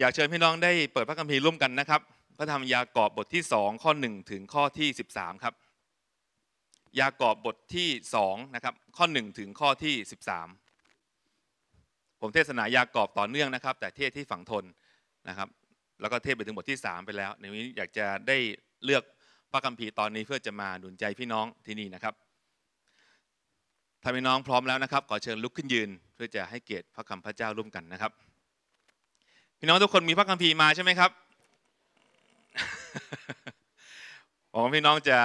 อยากเชิญพี่น้องได้เปิดพระคัมภีร์ร่วมกันนะครับพระธรรมยากอบบทที่สองข้อหนึ่งถึงข้อที่ส3ิบามครับ ยากอบบทที่สองนะครับข้อหนึ่งถึงข้อที่ส3ิบามผมเทศนายากอบต่อเนื่องนะครับ แต่เทศที่ฝั่งทนนะครับ แล้วก็เทศไปถึงบทที่สามไปแล้วในนี้อยากจะได้เลือกพระคัมภีร์ตอนนี้เพื่อจะมาดุลใจพี่น้องที่นี่นะครับถ้าพี่น้องพร้อมแล้วนะครับขอเชิญลุกขึ้นยืน เพื่อจะให้เกียรติพระคำพระเจ้าร่วมกันนะครับพี่น้องทุกคนมีพระคัมภีร์มาใช่ไหมครับหวังว่าพี่น้องจะ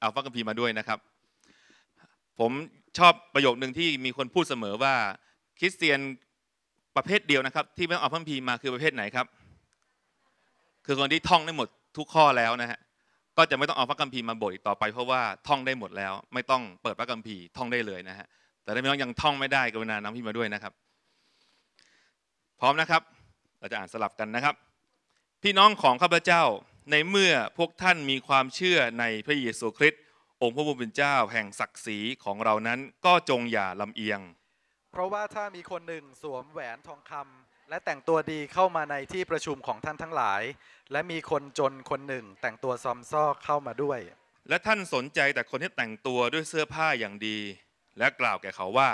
เอาพระคัมภีร์มาด้วยนะครับ ผมชอบประโยคหนึ่งที่มีคนพูดเสมอว่าคริสเตียนประเภทเดียวนะครับ ที่ไม่เอาพระคัมภีร์มาคือประเภทไหนครับ คือคนที่ท่องได้หมดทุกข้อแล้วนะฮะก็จะไม่ต้องเอาพระคัมภีร์มาบทอีกต่อไปเพราะว่าท่องได้หมดแล้ว ไม่ต้องเปิดพระคัมภีร์ท่องได้เลยนะฮะแต่ถ้าพี่น้องยังท่องไม่ได้กรุณานำพี่มาด้วยนะครับ พร้อมนะครับเราจะอ่านสลับกันนะครับ พี่น้องของข้าพเจ้าในเมื่อพวกท่านมีความเชื่อในพระเยซูคริสต์องค์พระผู้เป็นเจ้าแห่งศักดิ์ศรีของเรานั้น ก็จงอย่าลำเอียง เพราะว่าถ้ามีคนหนึ่งสวมแหวนทองคำและแต่งตัวดีเข้ามาในที่ประชุมของท่านทั้งหลาย และมีคนจนคนหนึ่งแต่งตัวซอมซ้อเข้ามาด้วย และท่านสนใจแต่คนที่แต่งตัวด้วยเสื้อผ้าอย่างดี และกล่าวแก่เขาว่า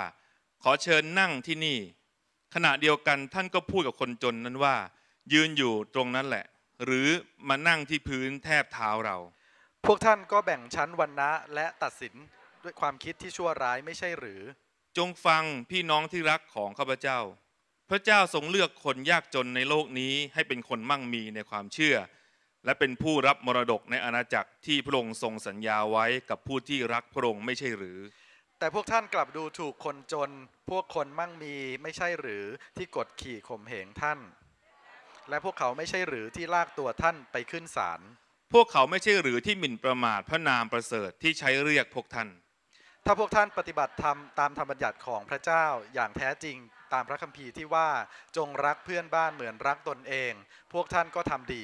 ขอเชิญนั่งที่นี่ขณะเดียวกันท่านก็พูดกับคนจนนั้นว่า ยืนอยู่ตรงนั้นแหละ หรือ มานั่งที่พื้นแทบเท้าเรา พวกท่านก็แบ่งชั้นวันนะและตัดสินด้วยความคิดที่ชั่วร้ายไม่ใช่หรือ จงฟังพี่น้องที่รักของข้าพเจ้า พระเจ้าทรงเลือกคนยากจนในโลกนี้ให้เป็นคนมั่งมีในความเชื่อ และเป็นผู้รับมรดกในอาณาจักรที่พระองค์ทรงสัญญาไว้กับผู้ที่รักพระองค์ไม่ใช่หรือแต่พวกท่านกลับดูถูกคนจน พวกคนมั่งมีไม่ใช่หรือที่กดขี่ข่มเหงท่าน และพวกเขาไม่ใช่หรือที่ลากตัวท่านไปขึ้นศาล พวกเขาไม่ใช่หรือที่หมิ่นประมาทพระนามประเสริฐที่ใช้เรียกพวกท่าน ถ้าพวกท่านปฏิบัติธรรมตามธรรมบัญญัติของพระเจ้าอย่างแท้จริงตามพระคัมภีร์ที่ว่าจงรักเพื่อนบ้านเหมือนรักตนเอง พวกท่านก็ทำดี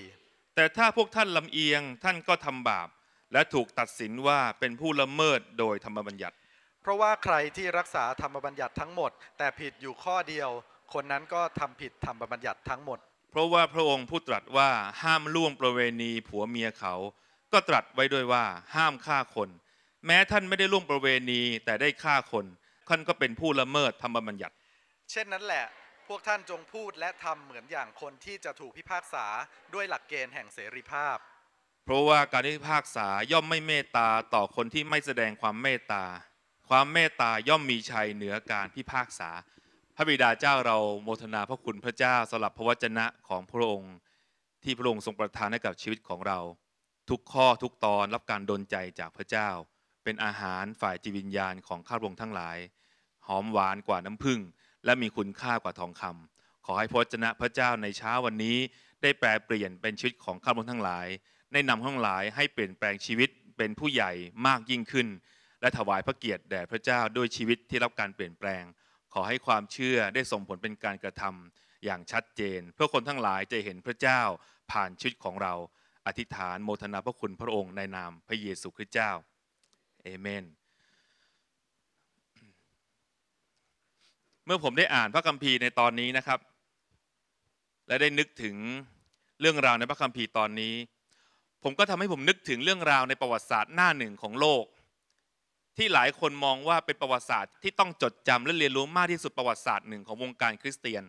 แต่ถ้าพวกท่านลำเอียงท่านก็ทำบาป และถูกตัดสินว่าเป็นผู้ละเมิดโดยธรรมบัญญัติเพราะว่าใครที่รักษาธรรมบัญญัติทั้งหมด แต่ผิดอยู่ข้อเดียว คนนั้นก็ทำผิดธรรมบัญญัติทั้งหมด เพราะว่าพระองค์ผู้ตรัสว่าห้ามล่วงประเวณีผัวเมียเขา ก็ตรัสไว้ด้วยว่าห้ามฆ่าคน แม้ท่านไม่ได้ล่วงประเวณีแต่ได้ฆ่าคนท่านก็เป็นผู้ละเมิดธรรมบัญญัติ เช่นนั้นแหละ พวกท่านจงพูดและทำเหมือนอย่างคนที่จะถูกพิพากษาด้วยหลักเกณฑ์แห่งเสรีภาพ เพราะว่าการพิพากษาย่อมไม่เมตตาต่อคนที่ไม่แสดงความเมตตาความเมตตาย่อมมีชัยเหนือการพิพากษา พระบิดาเจ้าเราโมทนาพระคุณพระเจ้าสำหรับพระวจนะของพระองค์ ที่พระองค์ทรงประทานให้กับชีวิตของเรา ทุกข้อทุกตอนรับการดลใจจากพระเจ้า เป็นอาหารฝ่ายจิตวิญญาณของข้าพระองค์ทั้งหลาย หอมหวานกว่าน้ำผึ้งและมีคุณค่ากว่าทองคำขอให้พระวจนะพระเจ้าในเช้าวันนี้ได้แปลเปลี่ยนเป็นชีวิตของข้าพระองค์ทั้งหลายได้นำทั้งหลายให้เปลี่ยนแปลงชีวิตเป็นผู้ใหญ่มากยิ่งขึ้นและถวายพระเกียรติแด่พระเจ้าด้วยชีวิตที่รับการเปลี่ยนแปลง ขอให้ความเชื่อได้ส่งผลเป็นการกระทำอย่างชัดเจน เพื่อคนทั้งหลายจะเห็นพระเจ้าผ่านชีวิตของเราอธิษฐานโมทนาพระคุณพระองค์ในนามพระเยซูคริสต์เจ้าเอเมน เมื่อผมได้อ่านพระคัมภีร์ในตอนนี้นะครับ และได้นึกถึงเรื่องราวในพระคัมภีร์ตอนนี้ ผมก็ทำให้ผมนึกถึงเรื่องราวในประวัติศาสตร์หน้าหนึ่งของโลกที่หลายคนมองว่าเป็นประวัติศาสตร์ที่ต้องจดจำและเรียนรู้มากที่สุดประวัติศาสตร์หนึ่งของวงการคริสเตียน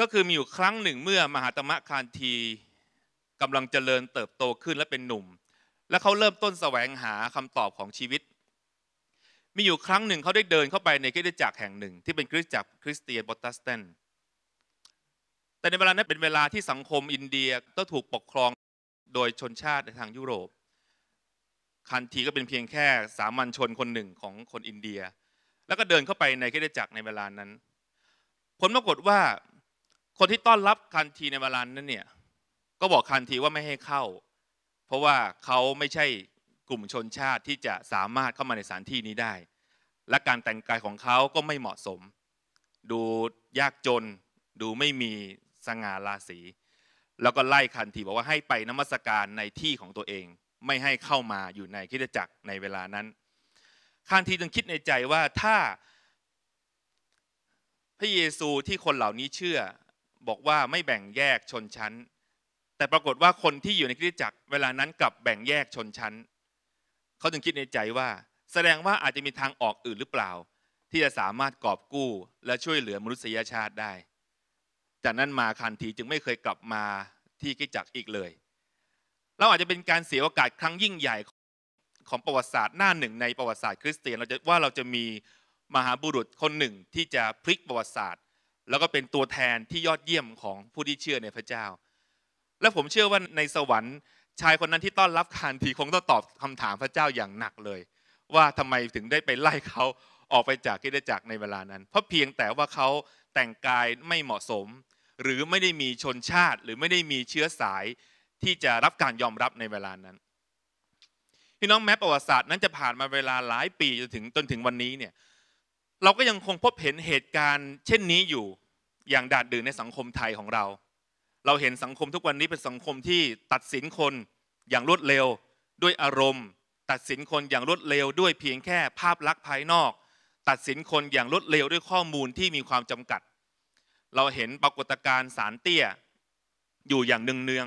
ก็คือมีอยู่ครั้งหนึ่งเมื่อมหาตมะคานทีกำลังเจริญเติบโตขึ้นและเป็นหนุ่ม และเขาเริ่มต้นแสวงหาคำตอบของชีวิต มีอยู่ครั้งหนึ่งเขาได้เดินเข้าไปในคริสตจักรแห่งหนึ่ง ที่เป็นคริสตจักรคริสเตียนบอตัสเตนแต่ในเวลานั้นเป็นเวลาที่สังคมอินเดียก็ถูกปกครองโดยชนชาติในทางยุโรปคันทีก็เป็นเพียงแค่สามัญชนคนหนึ่งของคนอินเดีย แล้วก็เดินเข้าไปในคริดจักรในเวลานั้น ผลปรากฏว่า คนที่ต้อนรับคันทีในเวลานั้นเนี่ยก็บอกคันทีว่าไม่ให้เข้า เพราะว่าเขาไม่ใช่กลุ่มชนชาติที่จะสามารถเข้ามาในสถานที่นี้ได้ และการแต่งกายของเขาก็ไม่เหมาะสม ดูยากจน ดูไม่มีสง่าราศีแล้วก็ไล่คันทีบอกว่าให้ไปนมัสการในที่ของตัวเองไม่ให้เข้ามาอยู่ในคิดจักรในเวลานั้นข้างทีจึงคิดในใจว่าถ้า พระเยซูที่คนเหล่านี้เชื่อบอกว่าไม่แบ่งแยกชนชั้น แต่ปรากฏว่าคนที่อยู่ในคิสจักร เวลานั้นกลับแบ่งแยกชนชั้น เขาจึงคิดในใจว่า แสดงว่าอาจจะมีทางออกอื่นหรือเปล่า ที่จะสามารถกอบกู้และช่วยเหลือมนุษยชาติได้ จากนั้นมาคันทีจึงไม่เคยกลับมาที่กิจจักรอีกเลยเราอาจจะเป็นการเสียโอกาสครั้งยิ่งใหญ่ของประวัติศาสตร์หน้าหนึ่ง ในประวัติศาสตร์คริสเตียนเราจะว่าเราจะมีมหาบุรุษคนหนึ่งที่จะพลิกประวัติศาสตร์ แล้วก็เป็นตัวแทนที่ยอดเยี่ยมของผู้ที่เชื่อในพระเจ้า และผมเชื่อว่าในสวรรค์ชายคนนั้นที่ต้อนรับคานทีคงต้องตอบคำถามพระเจ้าอย่างหนักเลย ว่าทำไมถึงได้ไปไล่เขาออกไปจากกิจจักรในเวลานั้น เพราะเพียงแต่ว่าเขาแต่งกายไม่เหมาะสม หรือไม่ได้มีชนชาติหรือไม่ได้มีเชื้อสายที่จะรับการยอมรับในเวลานั้นพี่น้องแม้ประวัติศาสตร์นั้นจะผ่านมาเวลาหลายปีจนถึงจนถึงวันนี้เนี่ยเราก็ยังคงพบเห็นเหตุการณ์เช่นนี้อยู่อย่างดาดดื่นในสังคมไทยของเรา เราเห็นสังคมทุกวันนี้เป็นสังคมที่ตัดสินคนอย่างรวดเร็ว ด้วยอารมณ์ ตัดสินคนอย่างรวดเร็วด้วยเพียงแค่ภาพลักษณ์ภายนอก ตัดสินคนอย่างรวดเร็วด้วยข้อมูลที่มีความจำกัด เราเห็นปรากฏการณ์สารเตี้ยอยู่อย่างเนืองเนือง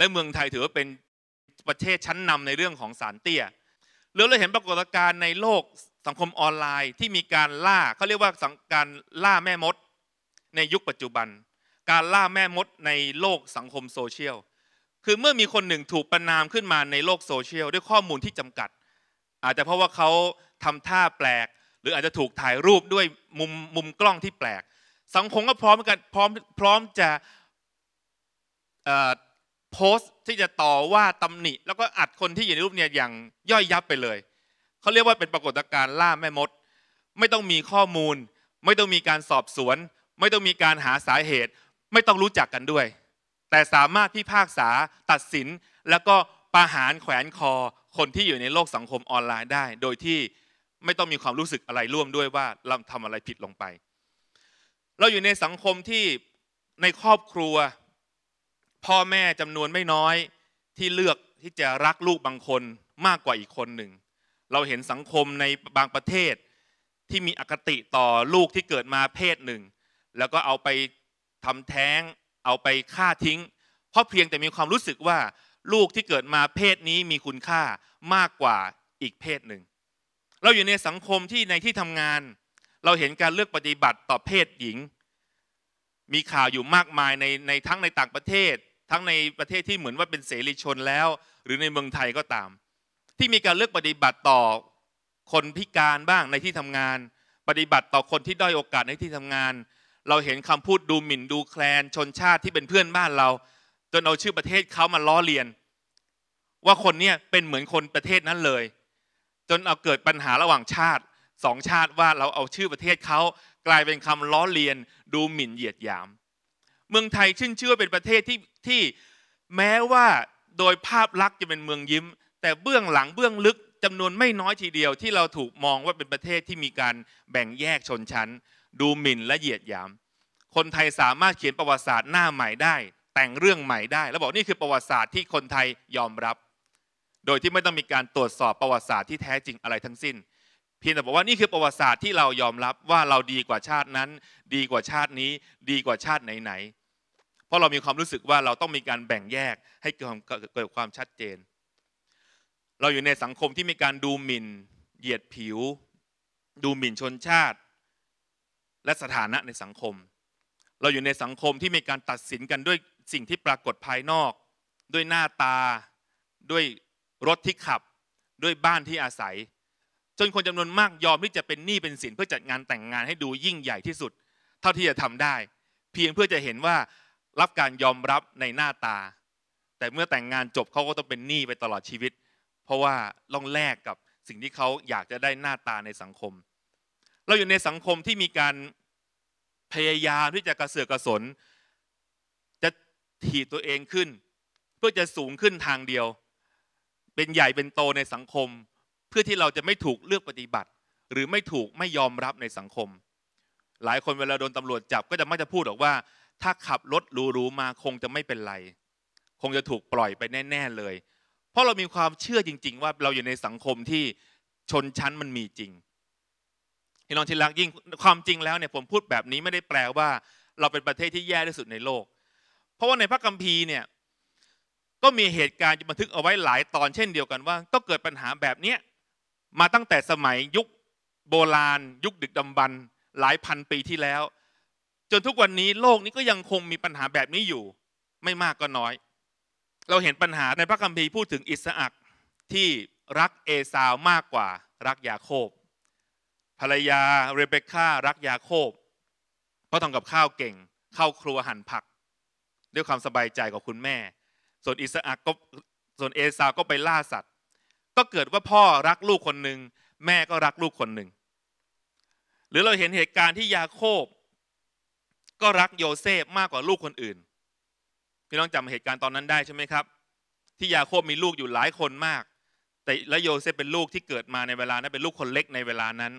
และเมืองไทยถือว่าเป็นประเทศชั้นนำในเรื่องของสารเตี้ยเราเลยเห็นปรากฏการณ์ในโลกสังคมออนไลน์ ที่มีการล่าเขาเรียกว่าการล่าแม่มดในยุคปัจจุบัน การล่าแม่มดในโลกสังคมโซเชียล คือเมื่อมีคนหนึ่งถูกประนามขึ้นมาในโลกโซเชียลด้วยข้อมูลที่จำกัด อาจจะเพราะว่าเขาทำท่าแปลก หรืออาจจะถูกถ่ายรูปด้วยมุมมุมกล้องที่แปลก สังคมก็พร้อมกันพร้อมพร้อมจะโพสต์ที่จะต่อว่าตำหนิแล้วก็อัดคนที่อยู่ในรูปเนี่ยอย่างย่อยยับไปเลยเขาเรียกว่าเป็นปรากฏการณ์ล่าแม่มด ไม่ต้องมีข้อมูล ไม่ต้องมีการสอบสวน ไม่ต้องมีการหาสาเหตุ ไม่ต้องรู้จักกันด้วย แต่สามารถพิพากษาตัดสิน แล้วก็ประหารแขวนคอ คนที่อยู่ในโลกสังคมออนไลน์ได้ โดยที่ไม่ต้องมีความรู้สึกอะไรร่วมด้วยว่าเราทำอะไรผิดลงไป เราอยู่ในสังคมที่ในครอบครัวพ่อแม่จำนวนไม่น้อยที่เลือกที่จะรักลูกบางคนมากกว่าอีกคนหนึ่งเราเห็นสังคมในบางประเทศที่มีอคติต่อลูกที่เกิดมาเพศหนึ่ง แล้วก็เอาไปทำแท้งเอาไปฆ่าทิ้ง เพราะเพียงแต่มีความรู้สึกว่าลูกที่เกิดมาเพศนี้มีคุณค่ามากกว่าอีกเพศหนึ่ง เราอยู่ในสังคมที่ในที่ทำงาน เราเห็นการเลือกปฏิบัติต่อเพศหญิงมีข่าวอยู่มากมายในในทั้งในต่างประเทศทั้งในประเทศที่เหมือนว่าเป็นเสรีชนแล้ว หรือในเมืองไทยก็ตาม ที่มีการเลือกปฏิบัติต่อคนพิการบ้างในที่ทำงาน ปฏิบัติต่อคนที่ด้อยโอกาสในที่ทำงาน เราเห็นคำพูดดูหมิ่นดูแคลนชนชาติที่เป็นเพื่อนบ้านเรา จนเอาชื่อประเทศเขามาล้อเลียน ว่าคนเนี้ยเป็นเหมือนคนประเทศนั้นเลย จนเอาเกิดปัญหาระหว่างชาติสองชาติว่าเราเอาชื่อประเทศเขากลายเป็นคำล้อเลียน ดูหมิ่นเหยียดหยาม เมืองไทยชื่นชื่อเป็นประเทศที่ที่แม้ว่าโดยภาพลักษณ์จะเป็นเมืองยิ้ม แต่เบื้องหลังเบื้องลึก จำนวนไม่น้อยทีเดียวที่เราถูกมองว่าเป็นประเทศที่มีการแบ่งแยกชนชั้น ดูหมิ่นและเหยียดหยาม คนไทยสามารถเขียนประวัติศาสตร์หน้าใหม่ได้ แต่งเรื่องใหม่ได้ แล้วบอกนี่คือประวัติศาสตร์ที่คนไทยยอมรับ โดยที่ไม่ต้องมีการตรวจสอบประวัติศาสตร์ที่แท้จริงอะไรทั้งสิ้นเพียงแต่บอกว่านี่คือประวัติศาสตร์ที่เรายอมรับว่าเราดีกว่าชาตินั้น ดีกว่าชาตินี้ ดีกว่าชาติไหนๆเพราะเรามีความรู้สึกว่าเราต้องมีการแบ่งแยกให้เกิดความชัดเจน เราอยู่ในสังคมที่มีการดูหมิ่น เหยียดผิว ดูหมิ่นชนชาติ และสถานะในสังคม เราอยู่ในสังคมที่มีการตัดสินกันด้วยสิ่งที่ปรากฏภายนอก ด้วยหน้าตา ด้วยรถที่ขับด้วยบ้านที่อาศัยจนคนจำนวนมากยอมที่จะเป็นหนี้เป็นสินเพื่อจัดงานแต่งงานให้ดูยิ่งใหญ่ที่สุด เท่าที่จะทำได้ เพียงเพื่อจะเห็นว่ารับการยอมรับในหน้าตา แต่เมื่อแต่งงานจบเขาก็ต้องเป็นหนี้ไปตลอดชีวิต เพราะว่าต้องแลกกับสิ่งที่เขาอยากจะได้หน้าตาในสังคม เราอยู่ในสังคมที่มีการพยายามที่จะกระเสือกกระสนจะถีบตัวเองขึ้นเพื่อจะสูงขึ้นทางเดียว เป็นใหญ่เป็นโตในสังคม เพื่อที่เราจะไม่ถูกเลือกปฏิบัติ หรือไม่ถูกไม่ยอมรับในสังคม หลายคนเวลาโดนตำรวจจับก็จะมักจะพูดออกว่าถ้าขับรถหรูๆมาคงจะไม่เป็นไร คงจะถูกปล่อยไปแน่ๆเลย เพราะเรามีความเชื่อจริงๆ ว่าเราอยู่ในสังคมที่ชนชั้นมันมีจริงพี่น้องที่รักยิ่งความจริงแล้วเนี่ยผมพูดแบบนี้ไม่ได้แปลว่าเราเป็นประเทศที่แย่ที่สุดในโลก เพราะว่าในพระคัมภีร์เนี่ยก็มีเหตุการณ์บันทึกเอาไว้หลายตอนเช่นเดียวกันว่า ก็เกิดปัญหาแบบเนี้ยมาตั้งแต่สมัยยุคโบราณ ยุคดึกดำบรรหลายพันปีที่แล้วจนทุกวันนี้โลกนี้ก็ยังคงมีปัญหาแบบนี้อยู่ ไม่มากก็น้อย เราเห็นปัญหาในพระคัมภีร์พูดถึงอิสอักที่รักเอสาวมากกว่ารักยาโคบ ภรรยาเรเบคก้ารักยาโคบ เพราะทำกับข้าวเก่ง เข้าครัวหั่นผักด้วยความสบายใจกับคุณแม่ส่วนอิสอักก็ส่วนเอสาวก็ไปล่าสัตว์ ก็เกิดว่าพ่อรักลูกคนหนึ่งแม่ก็รักลูกคนหนึ่งหรือเราเห็นเหตุการณ์ที่ยาโคบก็รักโยเซฟมากกว่าลูกคนอื่นพี่น้องจำเหตุการณ์ตอนนั้นได้ใช่ไหมครับ ที่ยาโคบมีลูกอยู่หลายคนมาก แต่และโยเซฟเป็นลูกที่เกิดมาในเวลานั้นเป็นลูกคนเล็กในเวลานั้น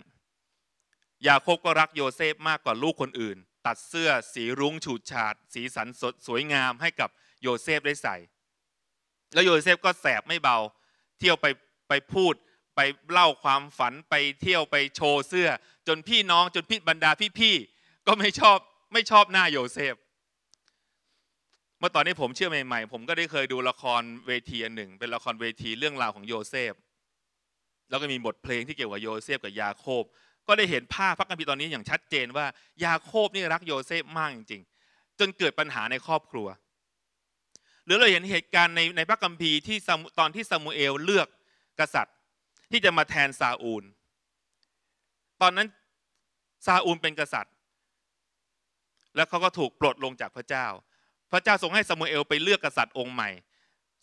ยาโคบก็รักโยเซฟมากกว่าลูกคนอื่น ตัดเสื้อสีรุ้งฉูดฉาดสีสันสดสวยงามให้กับโยเซฟได้ใส่ แล้วโยเซฟก็แสบไม่เบา เที่ยวไปไปพูดไปเล่าความฝันไปเที่ยวไปโชว์เสื้อจนพี่น้องจนพี่บรรดาพี่ๆก็ไม่ชอบไม่ชอบหน้าโยเซฟเมื่อตอนนี้ผมเชื่อใหม่ๆ ผมก็ได้เคยดูละครเวทีอันหนึ่ง เป็นละครเวทีเรื่องราวของโยเซฟแล้วก็มีบทเพลงที่เกี่ยวกับโยเซฟกับยาโคบ ก็ได้เห็นภาพพระคัมภีร์ตอนนี้อย่างชัดเจนว่ายาโคบนี่รักโยเซฟมากจริงๆจนเกิดปัญหาในครอบครัวหรือเราเห็นเหตุการณ์ในในพระคัมภีร์ที่ตอนที่ซามูเอลเลือกกษัตริย์ ที่จะมาแทนซาอูล ตอนนั้นซาอูลเป็นกษัตริย์แล้วเขาก็ถูกปลดลงจากพระเจ้า พระเจ้าทรงให้ซามูเอล ไปเลือกกษัตริย์องค์ใหม่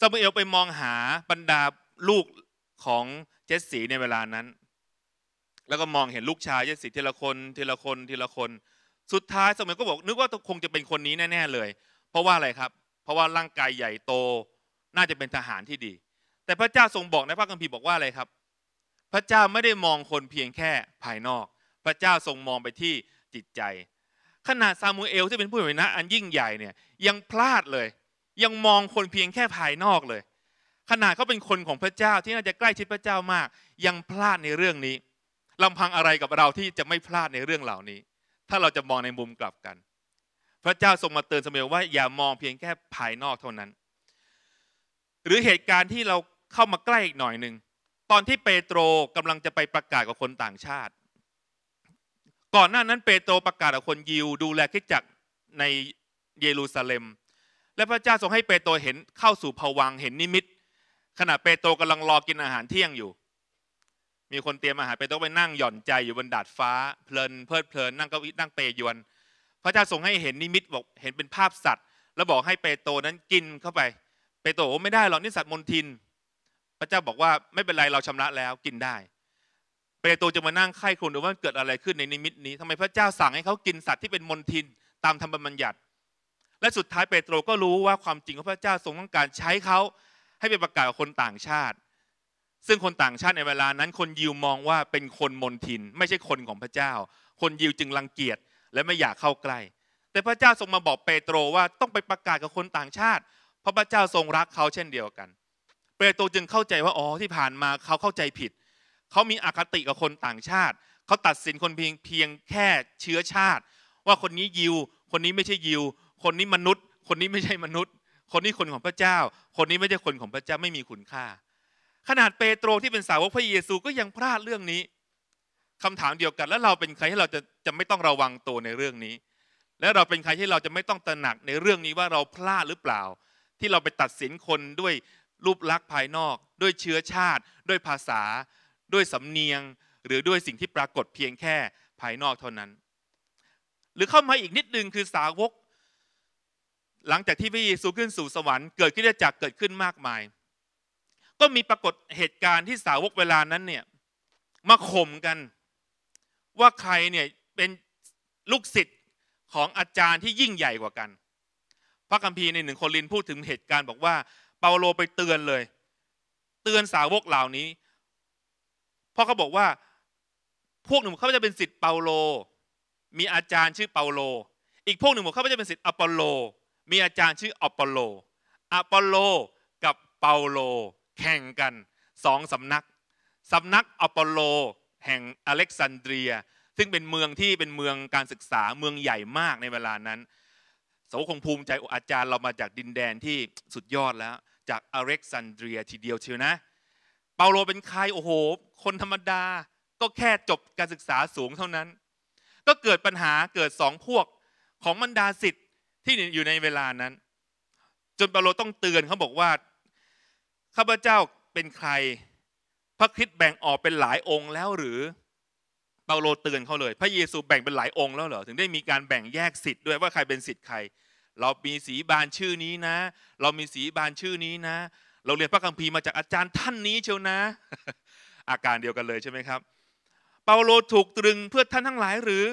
ซามูเอลไปมองหาบรรดาลูกของเจสสีในเวลานั้น แล้วก็มองเห็นลูกชายเจสสีทีละคนทีละคนทีละคน สุดท้ายซามูเอลก็บอก นึกว่าคงจะเป็นคนนี้แน่ ๆ เลย เพราะว่าอะไรครับ เพราะว่าร่างกายใหญ่โต น่าจะเป็นทหารที่ดี แต่พระเจ้าทรงบอกในพระคัมภีร์บอกว่าอะไรครับ พระเจ้าไม่ได้มองคนเพียงแค่ภายนอก พระเจ้าทรงมองไปที่จิตใจขนาด ซามูเอลที่เป็นผู้เผยนะ อันยิ่งใหญ่เนี่ยยังพลาดเลย ยังมองคนเพียงแค่ภายนอกเลย ขนาดเขาเป็นคนของพระเจ้าที่น่าจะใกล้ชิดพระเจ้ามาก ยังพลาดในเรื่องนี้ลำพังอะไรกับเราที่จะไม่พลาดในเรื่องเหล่านี้ ถ้าเราจะมองในมุมกลับกัน พระเจ้าทรงมาเตือนเสมอว่าอย่ามองเพียงแค่ภายนอกเท่านั้น หรือเหตุการณ์ที่เราเข้ามาใกล้อีกหน่อยหนึ่งตอนที่เปโตรกำลังจะไปประกาศกับคนต่างชาติก่อนหน้านั้นเปโตรประกาศกับคนยิวดูแลคิดจักในเยรูซาเล็ม และพระเจ้าทรงให้เปโตรเห็นเข้าสู่ผวังเห็นนิมิต ขณะเปโตรกำาลังรอกินอาหารเที่ยงอยู่ มีคนเตรียมอาหารเปโตรไปนั่งหย่อนใจอยู่บนดาดฟ้าเพลินเพลิดเพลินนั่งก้นั่งเปยวนพระเจ้าทรงให้เห็นนิมิตบอกเห็นเป็นภาพสัตว์ แล้วบอกให้เปโตรนั้นกินเข้าไป เปโตรไม่ได้หรอกนี่สัตว์มนทิน พระเจ้าบอกว่าไม่เป็นไรเราชำระแล้วกินได้เปโตรจะมานั่งไข้ควญดูว่าเกิดอะไรขึ้นในนิมิตนี้ทำไมพระเจ้าสั่งให้เขากินสัตว์ที่เป็นมนทิน ตามธรรมบัญญัติ และสุดท้ายเปโตรก็รู้ว่าความจริงของพระเจ้าทรงต้องการใช้เขาให้ไปประกาศกับคนต่างชาติ ซึ่งคนต่างชาติในเวลานั้น คนยิวมองว่าเป็นคนมนทินไม่ใช่คนของพระเจ้า คนยิวจึงรังเกียจและไม่อยากเข้าใกล้แต่พระเจ้าทรงมาบอกเปโตรว่าต้องไปประกาศกับคนต่างชาติ เพราะพระเจ้าทรงรักเขาเช่นเดียวกัน เปโตรจึงเข้าใจว่าอ๋อที่ผ่านมาเขาเข้าใจผิดเขา มี อคติ กับ คน ต่าง ชาติ เขา ตัดสิน คนเพียงเพียง แค่ เชื้อ ชาติ ว่าคนนี้ยิว คนนี้ไม่ใช่ ยิว คนนี้ มนุษย์ คนนี้ไม่ใช่ มนุษย์ คน นี้ คน ของ พระเจ้า คนนี้ไม่ใช่ คน ของ พระเจ้า ไม่มีคุณค่า ขนาด เปโตร ที่ เป็นสาวก พระเยซู ก็ ยัง พลาด เรื่อง นี้ คำถาม เดียวกัน แล้ว เรา เป็น ใคร ให้ เรา จะจะไม่ ต้อง ระวัง ตัว ใน เรื่อง นี้ และเรา เป็น ใครที่เรา จะ ไม่ ต้อง ตระหนัก ใน เรื่อง นี้ ว่า เรา พลาด หรือ เปล่า ที่ เรา ไป ตัดสินคนด้วยรูปลักษณ์ภายนอก ด้วยเชื้อชาติ ด้วยภาษาด้วยสำเนียงหรือด้วยสิ่งที่ปรากฏเพียงแค่ภายนอกเท่านั้น หรือเข้ามาอีกนิดนึงคือสาวก หลังจากที่พระเยซูขึ้นสู่สวรรค์เกิดขึ้นจากเกิดขึ้นมากมาย ก็มีปรากฏเหตุการณ์ที่สาวกเวลานั้นเนี่ยมาข่มกัน ว่าใครเนี่ยเป็นลูกศิษย์ของอาจารย์ที่ยิ่งใหญ่กว่ากัน พระคัมภีร์ในหนึ่งโครลินพูดถึงเหตุการณ์บอกว่า เปาโลไปเตือนเลย เตือนสาวกเหล่านี้ราะเขาบอกว่าพวกหนึ่งเขาจะเป็นสิทธิ์เปาโล มีอาจารย์ชื่อเปาโล อีกพวกหนึ่งบอกเขาจะเป็นสิทธิ์อปอลโล มีอาจารย์ชื่ออปอลโลอปอลโลกับเปาโลแข่งกันสองสำนักสำนักอปอลโลแห่งอเล็กซานเดรียซึ่งเป็นเมืองที่เป็นเมืองการศึกษาเมืองใหญ่มากในเวลานั้นโสคงภูมิใจอาจารย์เรามาจากดินแดนที่สุดยอดแล้ว จากอเล็กซานเดรียทีเดียวเชียวนะเปาโลเป็นใครโอ้โหคนธรรมดาก็แค่จบการศึกษาสูงเท่านั้น ก็เกิดปัญหาเกิดสองพวกของบรรดาสิทธิ์ที่อยู่ในเวลานั้น จนเปาโลต้องเตือนเขาบอกว่าข้าพเจ้าเป็นใครพระคริสต์แบ่งออกเป็นหลายองค์แล้วหรือ เปาโลเตือนเขาเลย พระเยซูแบ่งเป็นหลายองค์แล้วเหรอถึงได้มีการแบ่งแยกสิทธิ์ด้วยว่าใครเป็นสิทธิ์ใคร เรา มีสีบานชื่อนี้นะ เรามีสีบานชื่อนี้นะเราเรียนพระคัมภีร์มาจากอาจารย์ท่านนี้เชียวนะ อาการเดียวกันเลยใช่ไหมครับเปาโลถูกตรึงเพื่อท่านทั้งหลายหรือ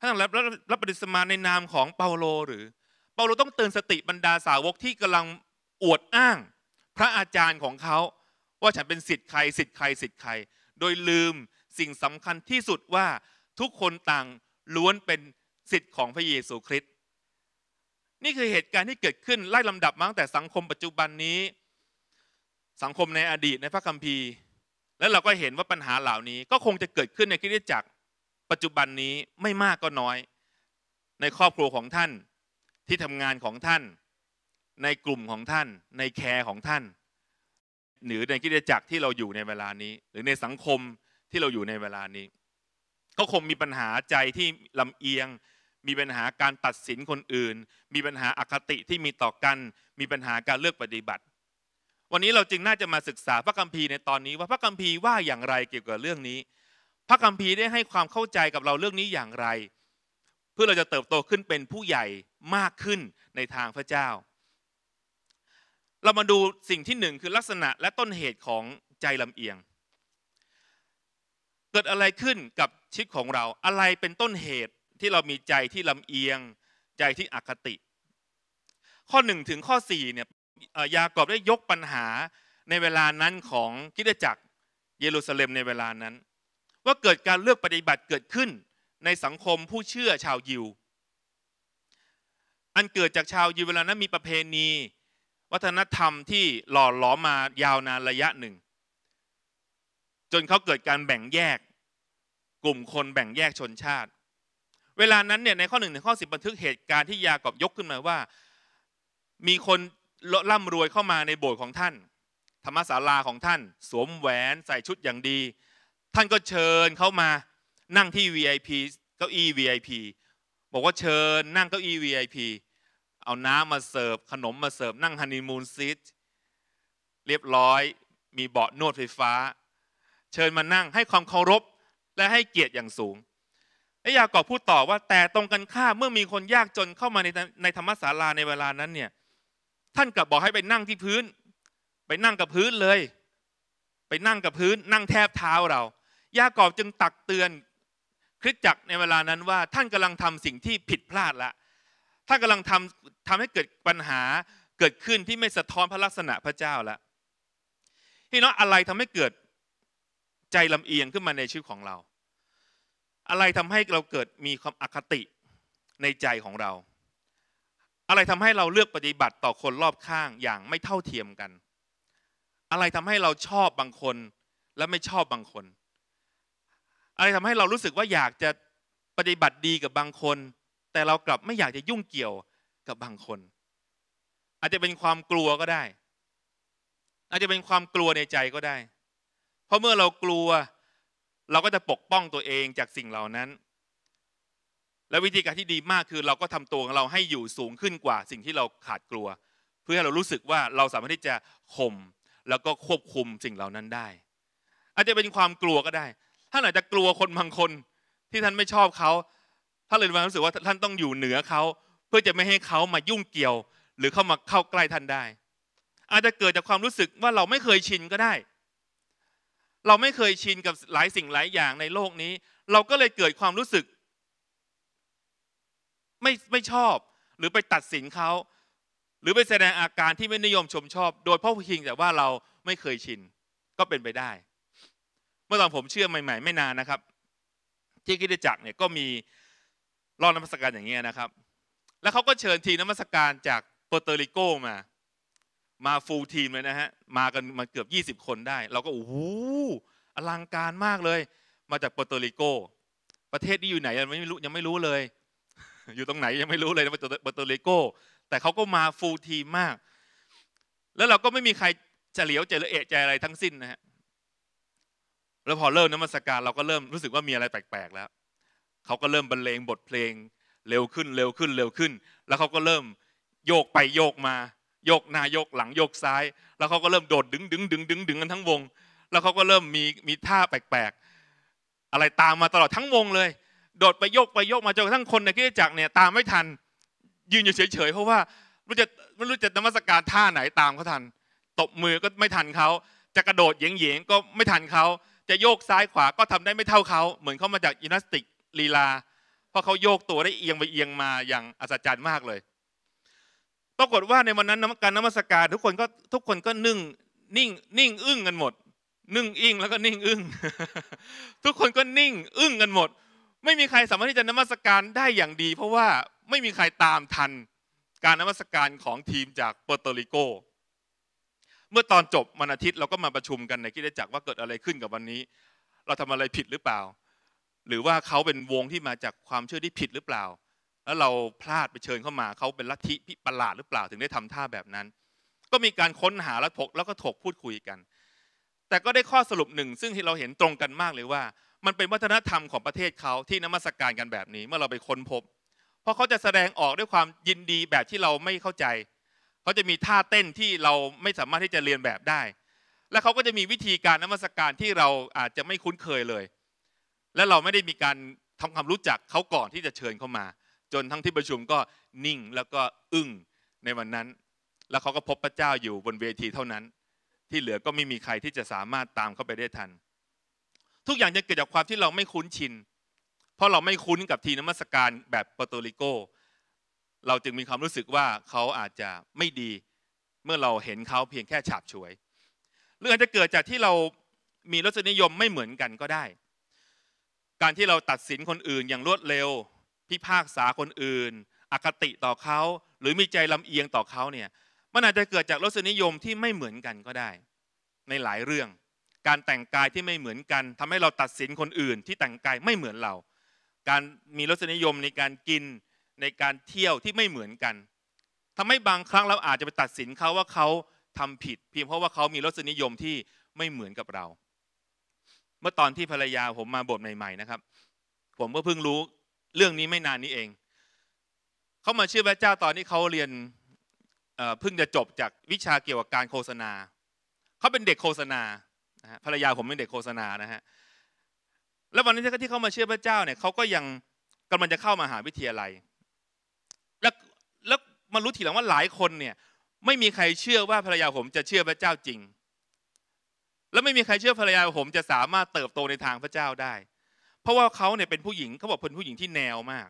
ท่านรับรับปฏิสมาในนามของเปาโลหรือ เปาโลต้องเตือนสติบรรดาสาวกที่กำลังอวดอ้าง พระอาจารย์ของเขาว่าฉันเป็นสิทธิ์ใครสิทธิ์ใครสิทธิ์ใครโดยลืมสิ่งสำคัญที่สุดว่าทุกคนต่างล้วนเป็นสิทธิ์ของพระเยซูคริสต์นี่คือเหตุการณ์ที่เกิดขึ้นไล่ลำดับมาตั้งแต่สังคมปัจจุบันนี้สังคมในอดีตในพระคัมภีร์ แล้วเราก็เห็นว่าปัญหาเหล่านี้ ก็คงจะเกิดขึ้นในคริสตจักรปัจจุบันนี้ไม่มากก็น้อยในครอบครัวของท่านที่ทำงานของท่านในกลุ่มของท่านในแคร์ของท่าน หรือในริตจักรที่เราอยู่ในเวลานี้ หรือในสังคมที่เราอยู่ในเวลานี้ ก็คงมีปัญหาใจที่ลำเอียง มีปัญหาการตัดสินคนอื่น มีปัญหาอาคติที่มีต่อกันมีปัญหาการเลือกปฏิบัติวันนี้เราจึงน่าจะมาศึกษาพระคัมภีร์ในตอนนี้ว่าพระคัมภีร์ว่าอย่างไรเกี่ยวกับเรื่องนี้ พระคัมภีร์ได้ให้ความเข้าใจกับเราเรื่องนี้อย่างไร เพื่อเราจะเติบโตขึ้นเป็นผู้ใหญ่มากขึ้นในทางพระเจ้า เรามาดูสิ่งที่หนึ่งคือลักษณะและต้นเหตุของใจลำเอียง เกิดอะไรขึ้นกับชีวิตของเราอะไรเป็นต้นเหตุที่เรามีใจที่ลำเอียง ใจที่อคติ ข้อหนึ่งถึงข้อสี่เนี่ยยากอบได้ยกปัญหาในเวลานั้นของกิจจักรเยรูซาเล็มในเวลานั้น ว่าเกิดการเลือกปฏิบัติเกิดขึ้นในสังคมผู้เชื่อชาวยิว อันเกิดจากชาวยิวเวลานั้นมีประเพณี วัฒนธรรมที่หล่อหลอมมายาวนานระยะหนึ่ง จนเขาเกิดการแบ่งแยกกลุ่มคนแบ่งแยกชนชาติ เวลานั้นเนี่ยในข้อหนึ่งในข้อสิบบันทึกเหตุการณ์ที่ยากอบยกขึ้นมาว่ามีคนร่ำรวยเข้ามาในโบสถ์ของท่าน ธรรมศาลาของท่านสวมแหวนใส่ชุดอย่างดี ท่านก็เชิญเข้ามานั่งที่ VIP เก้าอี้ VIP บอกว่าเชิญนั่งเก้าอี้ VIP เอาน้ำมาเสิร์ฟขนมมาเสิร์ฟนั่งฮันนีมูนซีทเรียบร้อยมีเบาะนวดไฟฟ้า เชิญมานั่งให้ความเคารพและให้เกียรติอย่างสูงและยากอบพูดต่อว่า แต่ตรงกันข้ามเมื่อมีคนยากจนเข้ามาในในธรรมศาลาในเวลานั้นเนี่ยท่านกลับบอกให้ไปนั่งที่พื้น ไปนั่งกับพื้นเลย ไปนั่งกับพื้น นั่งแทบเท้าเรายากอบจึงตักเตือนคริสตจักรในเวลานั้นว่า ท่านกำลังทำสิ่งที่ผิดพลาดละท่านกำลังทำทำให้เกิดปัญหาเกิดขึ้นที่ไม่สะท้อนพระลักษณะพระเจ้าละพี่น้องอะไรทำให้เกิดใจลำเอียงขึ้นมาในชีวิตของเรา อะไรทำให้เราเกิดมีความอคติในใจของเราอะไรทำให้เราเลือกปฏิบัติต่อคนรอบข้างอย่างไม่เท่าเทียมกัน อะไรทำให้เราชอบบางคนและไม่ชอบบางคน อะไรทำให้เรารู้สึกว่าอยากจะปฏิบัติดีกับบางคน แต่เรากลับไม่อยากจะยุ่งเกี่ยวกับบางคน อาจจะเป็นความกลัวก็ได้ อาจจะเป็นความกลัวในใจก็ได้ เพราะเมื่อเรากลัว เราก็จะปกป้องตัวเองจากสิ่งเหล่านั้นและวิธีการที่ดีมากคือเราก็ทำตัวของเราให้อยู่สูงขึ้นกว่า สิ่งที่เราขาดกลัว เพื่อให้เรารู้สึกว่าเราสามารถที่จะข่มแล้วก็ควบคุมสิ่งเหล่านั้นได้ อาจจะเป็นความกลัวก็ได้ท่านอาจจะกลัวคนบางคนที่ท่านไม่ชอบเขาท่านเลยมารู้สึกว่าท่านต้องอยู่เหนือเขาเพื่อจะไม่ให้เขามายุ่งเกี่ยว หรือเข้ามาเข้าใกล้ท่านได้ อาจจะเกิดจากความรู้สึกว่าเราไม่เคยชินก็ได้ เราไม่เคยชินกับหลายสิ่งหลายอย่างในโลกนี้ เราก็เลยเกิดความรู้สึกไม่ไม่ชอบหรือไปตัดสินเขาหรือไปแสดงอาการที่ไม่นิยมชมชอบ โดยพ่อพิง แต่ว่าเราไม่เคยชินก็เป็นไปได้ เมื่อตอนผมเชื่อใหม่ๆไม่นานนะครับ ที่คิดจักเนี่ยก็มีรอบนมัสการอย่างเงี้ยนะครับ แล้วเขาก็เชิญทีมนมัสการจากเปอร์เตริโกมา มาฟูลทีมเลยนะฮะมากันมาเกือบ 20 คนได้ เราก็โอ้โหอลังการมากเลย มาจากเปอร์เตริโกประเทศที่อยู่ไหนยังไม่รู้ยังไม่รู้เลยอยู่ตรงไหนยังไม่รู้เลยนะเปโตรเลโก้แต่เขาก็มาฟูลทีมมาก แล้วเราก็ไม่มีใครเฉลียวใจระเอะใจอะไรทั้งสิ้นนะฮะแล้วพอเริ่มนมัสการเราก็เริ่มรู้สึกว่ามีอะไรแปลกๆแล้วเขาก็เริ่มบรรเลงบทเพลง เร็วขึ้นเร็วขึ้นเร็วขึ้น แล้วเขาก็เริ่มโยกไปโยกมา โยกหน้าโยกหลังโยกซ้าย แล้วเขาก็เริ่มโดดดึงดึงดึงดึงดึงกันทั้งวงแล้วเขาก็เริ่มมีมีท่าแปลกๆอะไรตามมาตลอดทั้งวงเลยโดดไปโยกไปโยกมาจนกระทั่งคนในที่จักรเนี่ยตามไม่ทัน ยืนอยู่เฉยๆเพราะว่ารู้จะไม่รู้จะนมัสการท่าไหนตามเขาทันตบมือก็ไม่ทันเขาจะกระโดดเหยงๆก็ไม่ทันเขาจะโยกซ้ายขวาก็ทำได้ไม่เท่าเขาเหมือนเขามาจากยิมนาสติกลีลาเพราะเขาโยกตัวได้เอียงไปเอียงมาอย่างอัศจรรย์มากเลย ปรากฏว่าในวันนั้นการนมัสการทุกคนก็ทุกคนก็นึ่งนิ่งนิ่งอึ้งกันหมดนึ่งอิ่งแล้วก็นิ่งอึ้งทุกคนก็นิ่งอึ้งกันหมดไม่มีใครสามารถที่จะนมัสการได้อย่างดี เพราะว่าไม่มีใครตามทันการนมัสการของทีมจากเปอร์โตริโก เมื่อตอนจบวันอาทิตย์เราก็มาประชุมกันในคิดจักรว่าเกิดอะไรขึ้นกับวันนี้ เราทำอะไรผิดหรือเปล่า หรือว่าเขาเป็นวงที่มาจากความเชื่อที่ผิดหรือเปล่า แล้วเราพลาดไปเชิญเข้ามาเขาเป็นลัทธิพิประหลาดหรือเปล่าถึงได้ทำท่าแบบนั้น ก็มีการค้นหาและถกแล้วก็ถกพูดคุยกัน แต่ก็ได้ข้อสรุปหนึ่งซึ่งที่เราเห็นตรงกันมากเลยว่ามันเป็นวัฒนธรรมของประเทศเขาที่นมัสกการกันแบบนี้เมื่อเราไปค้นพบ เพราะเขาจะแสดงออกด้วยความยินดีแบบที่เราไม่เข้าใจเขาจะมีท่าเต้นที่เราไม่สามารถที่จะเรียนแบบได้ และเขาก็จะมีวิธีการนมัสกการที่เราอาจจะไม่คุ้นเคยเลย และเราไม่ได้มีการทำความรู้จักเขาก่อนที่จะเชิญเข้ามา จนทั้งที่ประชุมก็นิ่งแล้วก็อึ้งในวันนั้น แล้วเขาก็พบพระเจ้าอยู่บนเวทีเท่านั้น ที่เหลือก็ไม่มีใครที่จะสามารถตามเข้าไปได้ทันทุกอย่างจะเกิดจากความที่เราไม่คุ้นชิน เพราะเราไม่คุ้นกับทีนมัสการแบบปโตริโก เราจึงมีความรู้สึกว่าเขาอาจจะไม่ดี เมื่อเราเห็นเขาเพียงแค่ฉาบฉวยหรืออาจจะเกิดจากที่เรามีรสนิยมไม่เหมือนกันก็ได้ การที่เราตัดสินคนอื่นอย่างรวดเร็ว พิพากษาคนอื่น อคติต่อเขา หรือมีใจลำเอียงต่อเขาเนี่ยมันอาจจะเกิดจากรสนิยมที่ไม่เหมือนกันก็ได้ ในหลายเรื่องการแต่งกายที่ไม่เหมือนกัน ทำให้เราตัดสินคนอื่นที่แต่งกายไม่เหมือนเรา การมีรสนิยมในการกินในการเที่ยวที่ไม่เหมือนกัน ทำให้บางครั้งเราอาจจะไปตัดสินเขาว่าเขาทำผิดเพียงเพราะว่าเขามีรสนิยมที่ไม่เหมือนกับเรา เมื่อตอนที่ภรรยาผมมาบทใหม่ๆนะครับ ผมก็เพิ่งรู้เรื่องนี้ไม่นานนี้เองเขามาเชื่อพระเจ้าตอนที่เขาเรียนเพิ่งจะจบจากวิชาเกี่ยวกับการโฆษณาเขาเป็นเด็กโฆษณาะฮะภรรยาผมเป็นเด็กโฆษณานะฮะ แล้ววันนี้ที่เขามาเชื่อพระเจ้าเนี่ยเขาก็ยังกำลังจะเข้ามาหาวิทยาลัย แล้วแล้วมารู้ทีหลังว่าหลายคนเนี่ย ไม่มีใครเชื่อว่าภรรยาผมจะเชื่อพระเจ้าจริง แล้วไม่มีใครเชื่อภรรยาผมจะสามารถเติบโตในทางพระเจ้าได้ เพราะว่าเขาเนี่ยเป็นผู้หญิงเขาบอกเป็นผู้หญิงที่แนวมาก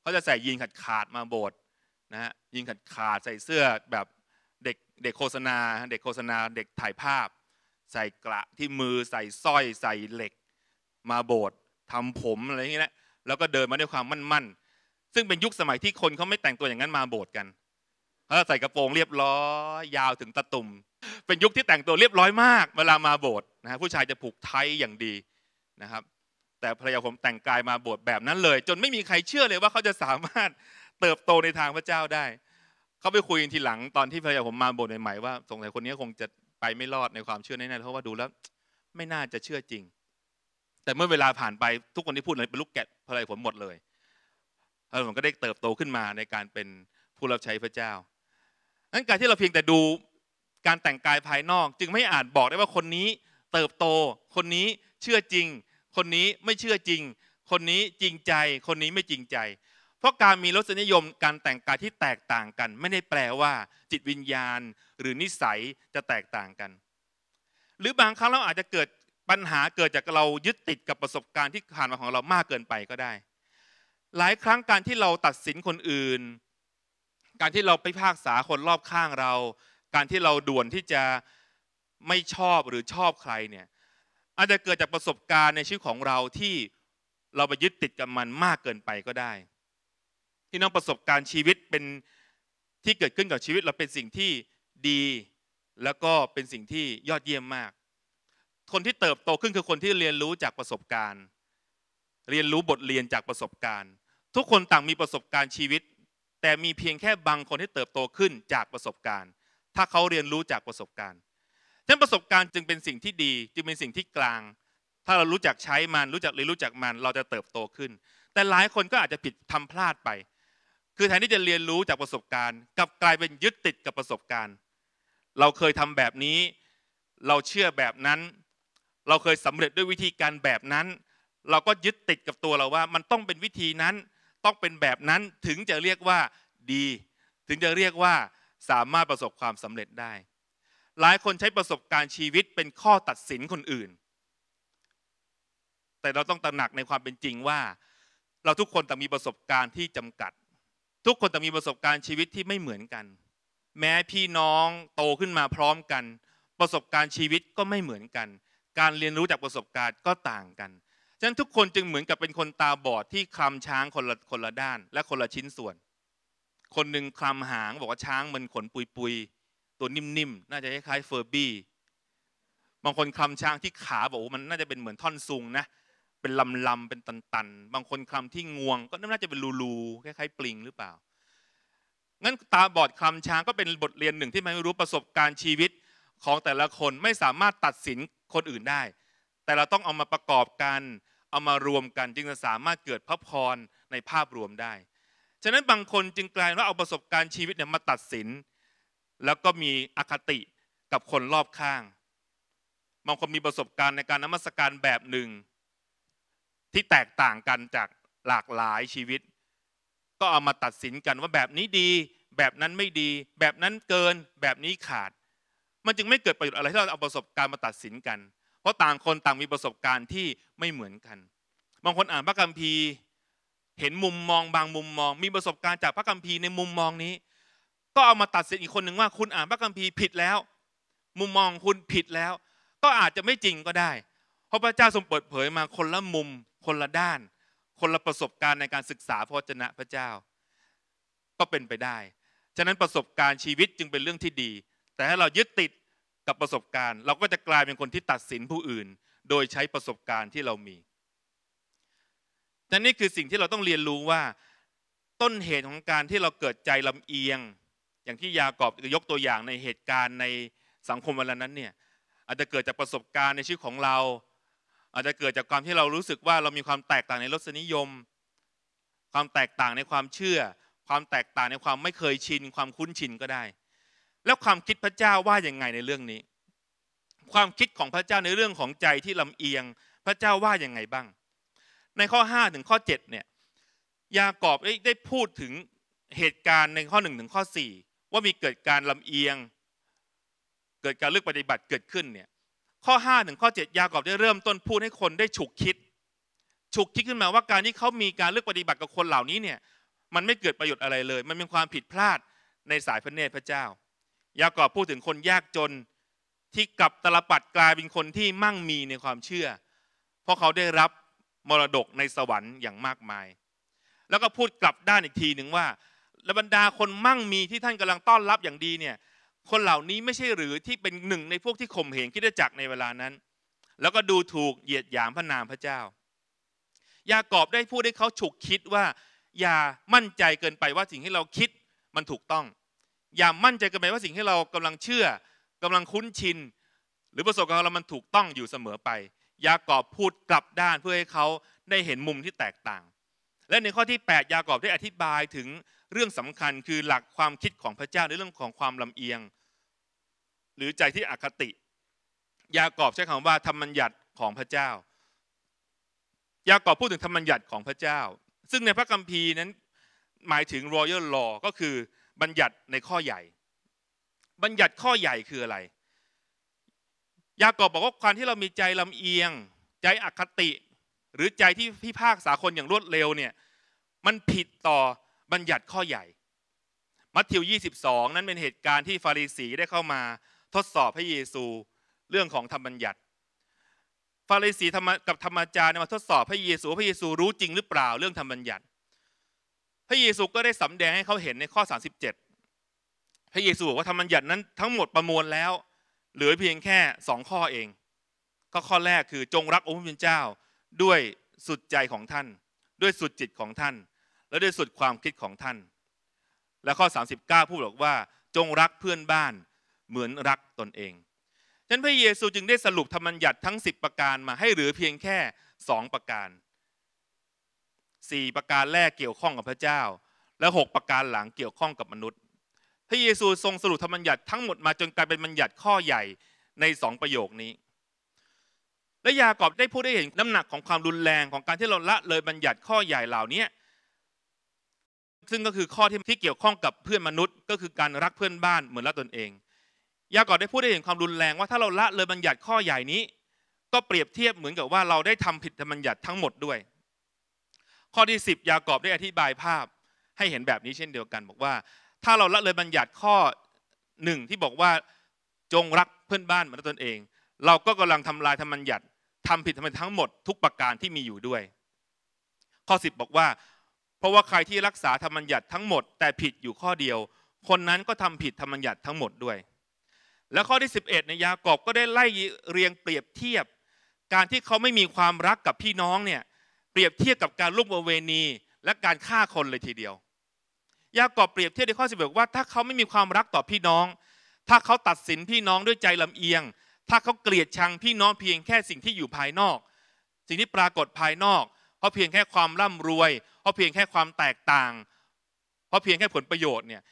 เขาจะใส่ยีนขัดขาดมาโบสนะฮะยีนขัดขาดใส่เสื้อแบบเด็กเด็กโฆษณาเด็กโฆษณาเด็กถ่ายภาพใส่กระที่มือใส่สร้อย ใส่เหล็ก มาโบสถ์ทำผมอะไรอย่างเงี้ยแล้วก็เดินมาด้วยความมั่นๆซึ่งเป็นยุคสมัยที่คนเขาไม่แต่งตัวอย่างนั้นมาโบสถ์กันเขาใส่กระโปรงเรียบร้อยยาวถึงตะตุ่มเป็นยุคที่แต่งตัวเรียบร้อยมากเวลามาโบสถ์นะฮะผู้ชายจะผูกไทยอย่างดีนะครับ แต่ภรรยาผมแต่งกายมาโบสถ์แบบนั้นเลย จนไม่มีใครเชื่อเลยว่าเขาจะสามารถเติบโตในทางพระเจ้าได้เขาไปคุยทีหลังตอนที่ภรรยาผมมาโบสถ์ใหม่ๆว่าสงสัยคนนี้คงจะไปไม่รอดในความเชื่อแน่ๆเพราะว่าดูแล้ว ไม่น่าจะเชื่อจริง แต่เมื่อเวลาผ่านไปทุกคนที่พูดเลยเป็นลูกแกะพลายผมหมดเลยเลาผมก็ได้เติบโตขึ้นมาในการเป็นผู้รับใช้พระเจ้านั้นการที่เราเพียงแต่ดูการแต่งกายภายนอกจึงไม่อาจบอกได้ว่าคนนี้เติบโต คนนี้เชื่อจริง คนนี้ไม่เชื่อจริง คนนี้จริงใจ คนนี้ไม่จริงใจราะการมีรสนิยมการแต่งกายที่แตกต่างกัน ไม่ได้แปลว่าจิตวิญญาณหรือนิสัยจะแตกต่างกัน หรือบางครั้งเราอาจจะเกิดปัญหาเกิดจากเรายึดติดกับประสบการณ์ที่ผ่านมาของเรามากเกินไปก็ได้ หลายครั้งการที่เราตัดสินคนอื่น การที่เราไปพากษาคนรอบข้างเรา การที่เราด่วนที่จะไม่ชอบหรือชอบใครเนี่ยอาจจะเกิดจากประสบการณ์ในชีวิตของเราที่เราไปยึดติดกับมันมากเกินไปก็ได้พี่น้องประสบการณ์ชีวิตเป็นที่เกิดขึ้นกับชีวิต เราเป็นสิ่งที่ดี แล้วก็เป็นสิ่งที่ยอดเยี่ยมมาก คนที่เติบโตขึ้นคือคนที่เรียนรู้จากประสบการณ์ เรียนรู้บทเรียนจากประสบการณ์ ทุกคนต่างมีประสบการณ์ชีวิต แต่มีเพียงแค่บางคนที่เติบโตขึ้นจากประสบการณ์ ถ้าเขาเรียนรู้จากประสบการณ์ฉะนั้นประสบการณ์จึงเป็นสิ่งที่ดี จึงเป็นสิ่งที่กลาง ถ้าเรารู้จักใช้มัน รู้จักเรียนรู้จากมันเราจะเติบโตขึ้น แต่หลายคนก็อาจจะผิดทำพลาดไปคือแทนที่จะเรียนรู้จากประสบการณ์กลับกลายเป็นยึดติดกับประสบการณ์ เราเคยทำแบบนี้ เราเชื่อแบบนั้น เราเคยสำเร็จด้วยวิธีการแบบนั้น เราก็ยึดติดกับตัวเราว่า มันต้องเป็นวิธีนั้นต้องเป็นแบบนั้นถึงจะเรียกว่าดี ถึงจะเรียกว่าสามารถประสบความสำเร็จได้ หลายคนใช้ประสบการณ์ชีวิตเป็นข้อตัดสินคนอื่น แต่เราต้องตระหนักในความเป็นจริงว่า เราทุกคนต่างมีประสบการณ์ที่จำกัดทุกคนต่งมีประสบการณ์ชีวิตที่ไม่เหมือนกัน แม้พี่น้องโตขึ้นมาพร้อมกัน ประสบการณ์ชีวิตก็ไม่เหมือนกัน การเรียนรู้จากประสบการณ์ก็ต่างกันฉะนั้นทุกคนจึงเหมือนกับเป็นคนตาบอดที่คลำช้างคนละคนละด้านและคนละชิ้นส่วน คนหนึ่งคลำหางบอกว่าช้างมันขนปุยปุยตัวนิ่มๆน่าจะคล้ายๆเฟอร์บี้บางคนคลำช้างที่ขาบอกว่ามันน่าจะเป็นเหมือนท่อนซุงนะเป็นลำลำเป็นตัน ๆ บางคนคลำที่งวงก็น่าจะเป็นรูรูคล้ายๆปลิงหรือเปล่างั้นตาบอดคลำช้างก็เป็นบทเรียนหนึ่งที่ไม่รู้ประสบการณ์ชีวิตของแต่ละคนไม่สามารถตัดสินคนอื่นได้ แต่เราต้องเอามาประกอบกันเอามารวมกัน จึงจะสามารถเกิดพระพรในภาพรวมได้ฉะนั้นบางคนจึงกลายว่าเอาประสบการณ์ชีวิตเนี่ยมาตัดสิน แล้วก็มีอคติกับคนรอบข้างบางคนมีประสบการณ์ในการนมัสการแบบหนึ่งที่แตกต่างกันจากหลากหลายชีวิต ก็เอามาตัดสินกันว่าแบบนี้ดี แบบนั้นไม่ดี แบบนั้นเกินแบบนี้ขาด มันจึงไม่เกิดประโยชน์อะไรที่เราเอาประสบการณ์มาตัดสินกัน เพราะต่างคนต่างมีประสบการณ์ที่ไม่เหมือนกัน บางคนอ่านพระคัมภีร์ เห็นมุมมองบางมุมมอง มีประสบการณ์จากพระคัมภีร์ในมุมมองนี้ ก็เอามาตัดสินอีกคนหนึ่งว่า คุณอ่านพระคัมภีร์ผิดแล้ว มุมมองคุณผิดแล้ว ก็อาจจะไม่จริงก็ได้ เพราะพระเจ้าทรงเปิดเผยมาคนละมุมคนละด้าน คนละประสบการณ์ในการศึกษาพระวจนะพระเจ้า ก็เป็นไปได้ ฉะนั้นประสบการณ์ชีวิตจึงเป็นเรื่องที่ดี แต่ถ้าเรายึดติดกับประสบการณ์ เราก็จะกลายเป็นคนที่ตัดสินผู้อื่น โดยใช้ประสบการณ์ที่เรามีนั่นนี่คือสิ่งที่เราต้องเรียนรู้ว่าต้นเหตุของการที่เราเกิดใจลำเอียง อย่างที่ยากอบยกตัวอย่างในเหตุการณ์ในสังคมวันนั้นเนี่ยอาจจะเกิดจากประสบการณ์ในชีวิตของเราอาจจะเกิดจากความที่เรารู้สึกว่าเรามีความแตกต่างในรสนิยม ความแตกต่างในความเชื่อ ความแตกต่างในความไม่เคยชิน ความคุ้นชินก็ได้ แล้วความคิดพระเจ้าว่าอย่างไงในเรื่องนี้ ความคิดของพระเจ้าในเรื่องของใจที่ลำเอียง พระเจ้าว่าอย่างไงบ้าง ในข้อ5ถึงข้อ7เนี่ยยากอบได้พูดถึงเหตุการณ์ในข้อ1ถึงข้อ 4 ว่ามีเกิดการลำเอียง เกิดการเลือกปฏิบัติเกิดขึ้นเนี่ยข้อ5ถึงข้อ7ยากอบได้เริ่มต้นพูดให้คนได้ฉุกคิด ฉุกคิดขึ้นมาว่าการที่เขามีการเลือกปฏิบัติกับคนเหล่านี้เนี่ยมันไม่เกิดประโยชน์อะไรเลย มันเป็นความผิดพลาดในสายพระเนตรพระเจ้า ยากอบพูดถึงคนยากจนที่กลับตลปัดกลายเป็นคนที่มั่งมีในความเชื่อ เพราะเขาได้รับมรดกในสวรรค์อย่างมากมาย แล้วก็พูดกลับด้านอีกทีหนึ่งว่า และบรรดาคนมั่งมีที่ท่านกำลังต้อนรับอย่างดีเนี่ยคนเหล่านี้ไม่ใช่หรือที่เป็นหนึ่งในพวกที่ข่มเหงคิดจักในเวลานั้น แล้วก็ดูถูกเหยียดหยามพระนามพระเจ้า ยากอบได้พูดให้เขาฉุกคิดว่า อย่ามั่นใจเกินไปว่าสิ่งที่เราคิดมันถูกต้อง อย่ามั่นใจเกินไปว่าสิ่งที่เรากำลังเชื่อ กำลังคุ้นชินหรือประสบการณ์เรา มันถูกต้องอยู่เสมอไป ยากอบพูดกลับด้านเพื่อให้เขาได้เห็นมุมที่แตกต่าง และในข้อที่ 8 ยากอบได้อธิบายถึงเรื่องสำคัญคือหลักความคิดของพระเจ้าในเรื่องของความลำเอียงหรือใจที่อคติ ยากอบใช้คำว่าธรรมัญญัติของพระเจ้า ยากอบพูดถึงธรรมัญญัติของพระเจ้า ซึ่งในพระคัมภีร์นั้นหมายถึง royal law ก็คือบัญญัติในข้อใหญ่ บัญญัติข้อใหญ่คืออะไรยากอบบอกว่าการที่เรามีใจลำเอียง ใจอคติ หรือใจที่พิพากษาคนอย่างรวดเร็วเนี่ยมันผิดต่อบัญญัติข้อใหญ่ มัทธิว 22 นั้นเป็นเหตุการณ์ที่ฟาริสีได้เข้ามาทดสอบพระเยซูเรื่องของธรรมบัญญัติฟาริสีกับธรรมจารย์มาทดสอบพระเยซูพระเยซูรู้จริงหรือเปล่าเรื่องธรรมบัญญัติ พระเยซูก็ได้สำแดงให้เขาเห็นในข้อ 37 พระเยซูบอกว่าธรรมบัญญัตินั้นทั้งหมดประมวลแล้วเหลือเพียงแค่สองข้อเองก็ข้อแรกคือจงรักองค์พระเเจ้าด้วยสุดใจของท่าน ด้วยสุดจิตของท่าน และด้วยสุดความคิดของท่าน และข้อ 39พูดบอกว่าจงรักเพื่อนบ้านเหมือนรักตนเองฉันพระเยซูจึงได้สรุปธรรมบัญญัติทั้ง 10 ประการมาให้เหลือเพียงแค่ 2 ประการ 4 ประการแรกเกี่ยวข้องกับพระเจ้า และ 6 ประการหลังเกี่ยวข้องกับมนุษย์ พระเยซูทรงสรุปธรรมบัญญัติทั้งหมดมาจนกลายเป็นบัญญัติข้อใหญ่ใน2ประโยคนี้ และยากอบได้พูดได้เห็นน้ำหนักของความรุนแรงของการที่เราละเลยบัญญัติข้อใหญ่เหล่านี้ ซึ่งก็คือข้อที่เกี่ยวข้องกับเพื่อนมนุษย์ก็คือการรักเพื่อนบ้านเหมือนรักตนเองยากอบได้พูดได้เห็นความรุนแรงว่าถ้าเราละเลยบัญญัติข้อใหญ่นี้ ก็เปรียบเทียบเหมือนกับว่า เราได้ทำผิดธรรมบัญญัติทั้งหมดด้วย ข้อที่ 10ยากอบได้อธิบายภาพให้เห็นแบบนี้เช่นเดียวกัน บอกว่า ถ้าเราละเลยบัญญัติข้อหนึ่งที่บอกว่า จงรักเพื่อนบ้านเหมือนตนเอง เราก็กำลังทำลายธรรมบัญญัติ ทำผิดธรรมทั้งหมดทุกประการที่มีอยู่ด้วย ข้อ 10 บอกว่า เพราะว่าใครที่รักษาธรรมบัญญัติทั้งหมดแต่ผิดอยู่ข้อเดียว คนนั้นก็ทำผิดธรรมบัญญัติทั้งหมดด้วยและข้อที่ 11เนดใยยากอบก็ได้ไล่เรียงเปรียบเทียบ การที่เขาไม่มีความรักกับพี่น้องเนี่ยเปรียบเทียบกับการลุกเวเวณีและการฆ่าคนเลยทีเดียว ยากอบเปรียบเทียบในข้อ 11 ว่า ถ้าเขาไม่มีความรักต่อพี่น้อง ถ้าเขาตัดสินพี่น้องด้วยใจลำเอียง ถ้าเขาเกลียดชังพี่น้องเพียงแค่สิ่งที่อยู่ภายนอก สิ่งที่ปรากฏภายนอกเพราะเพียงแค่ความร่ำรวยเพราะเพียงแค่ความแตกต่างเพราะเพียงแค่ผลประโยชน์เนี่ย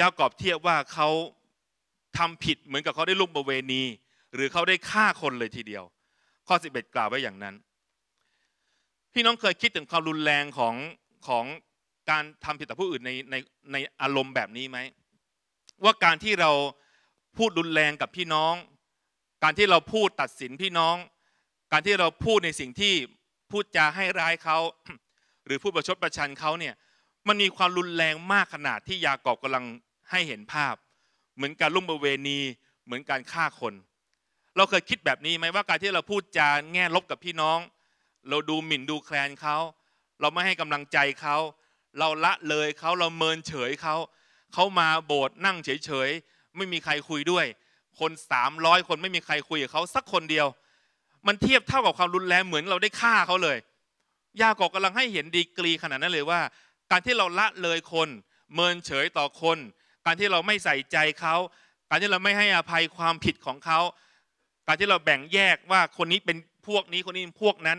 ยากอบเทียบว่าเขาทำผิดเหมือนกับเขาได้ลุกประเวณี หรือเขาได้ฆ่าคนเลยทีเดียว ข้อ 11 กล่าวไว้อย่างนั้น พี่น้องเคยคิดถึงความรุนแรงของของการทำผิดต่อผู้อื่นในในในอารมณ์แบบนี้ไหมว่าการที่เราพูดรุนแรงกับพี่น้อง การที่เราพูดตัดสินพี่น้อง การที่เราพูดในสิ่งที่พูดจาให้ร้ายเขาหรือพูดประชดประชันเขาเนี่ยมันมีความรุนแรงมากขนาดที่ยากอบกำลังให้เห็นภาพเหมือนการลุ่มประเวณี เหมือนการฆ่าคน เราเคยคิดแบบนี้ไหมว่าการที่เราพูดจาแง่ลบกับพี่น้อง เราดูหมิ่นดูแคลนเขาเราไม่ให้กำลังใจเขา เราละเลยเขาเราเมินเฉยเขาเขามาโบสถ์นั่งเฉยๆไม่มีใครคุยด้วย คนสามร้อยคนไม่มีใครคุยกับเขาสักคนเดียว มันเทียบเท่ากับความรุนแรง เหมือนเราได้ฆ่าเขาเลย ยากอกกำลังให้เห็นดีกรีขนาดนั้นเลยว่า การที่เราละเลยคน เมินเฉยต่อคนการที่เราไม่ใส่ใจเขาการที่เราไม่ให้อภัยความผิดของเขา การที่เราแบ่งแยกว่าคนนี้เป็นพวกนี้คนนี้พวกนั้น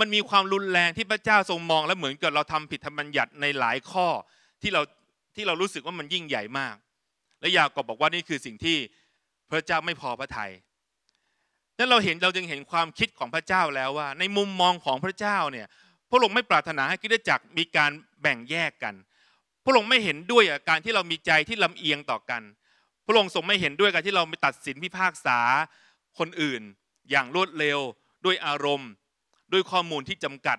มันมีความรุนแรงที่พระเจ้าทรงมอง และเหมือนกับเราทำผิดธรรมบัญญัติในหลายข้อที่เราที่เรารู้สึกว่ามันยิ่งใหญ่มาก และยากอบบอกว่านี่คือสิ่งที่พระเจ้าไม่พอพระทยัยนั้นเราเห็นเราจึงเห็นความคิดของพระเจ้าแล้วว่า ในมุมมองของพระเจ้าเนี่ย พระองค์ไม่ปรารถนาให้คิดตจักรมีการแบ่งแยกกันพระองค์ไม่เห็นด้วยกับการที่เรามีใจที่ลำเอียงต่อกัน พระองค์ทรงไม่เห็นด้วยกับที่เราไปตัดสินพิพากษา คนอื่นอย่างรวดเร็ว ด้วยอารมณ์ ด้วยข้อมูลที่จำกัด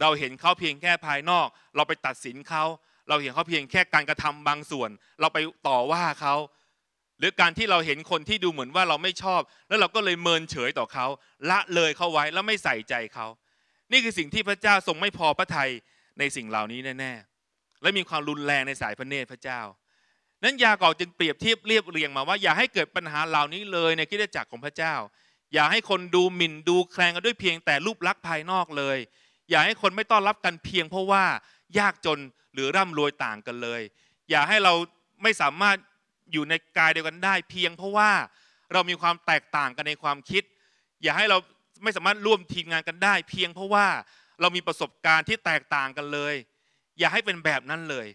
เราเห็นเขาเพียงแค่ภายนอก เราไปตัดสินเขา เราเห็นเขาเพียงแค่การกระทำบางส่วน เราไปต่อว่าเขา หรือการที่เราเห็นคนที่ดูเหมือนว่าเราไม่ชอบ แล้วเราก็เลยเมินเฉยต่อเขาละเลยเขาไว้แล้วไม่ใส่ใจเขา นี่คือสิ่งที่พระเจ้าทรงไม่พอพระทัยในสิ่งเหล่านี้แน่และมีความรุนแรงในสายพระเนตรพระเจ้า นั้น ยากอบจึงเปรียบเทียบเรียบเรียงมาว่าอย่าให้เกิดปัญหาเหล่านี้เลยในคิดจักรของพระเจ้า อย่าให้คนดูหมิ่นดูแคลงกันด้วยเพียงแต่รูปลักษณ์ภายนอกเลย อย่าให้คนไม่ต้อนรับกันเพียง เพราะว่ายากจนหรือร่ำรวยต่างกันเลย อย่าให้เราไม่สามารถอยู่ในกายเดียวกันได้ เพียง เพราะว่าเรามีความแตกต่างกันในความคิด อย่าให้เราไม่สามารถร่วมทีมงานกันได้ เพียงเพราะว่าเรามีประสบการณ์ที่แตกต่างกันเลยอย่าให้เป็นแบบนั้นเลย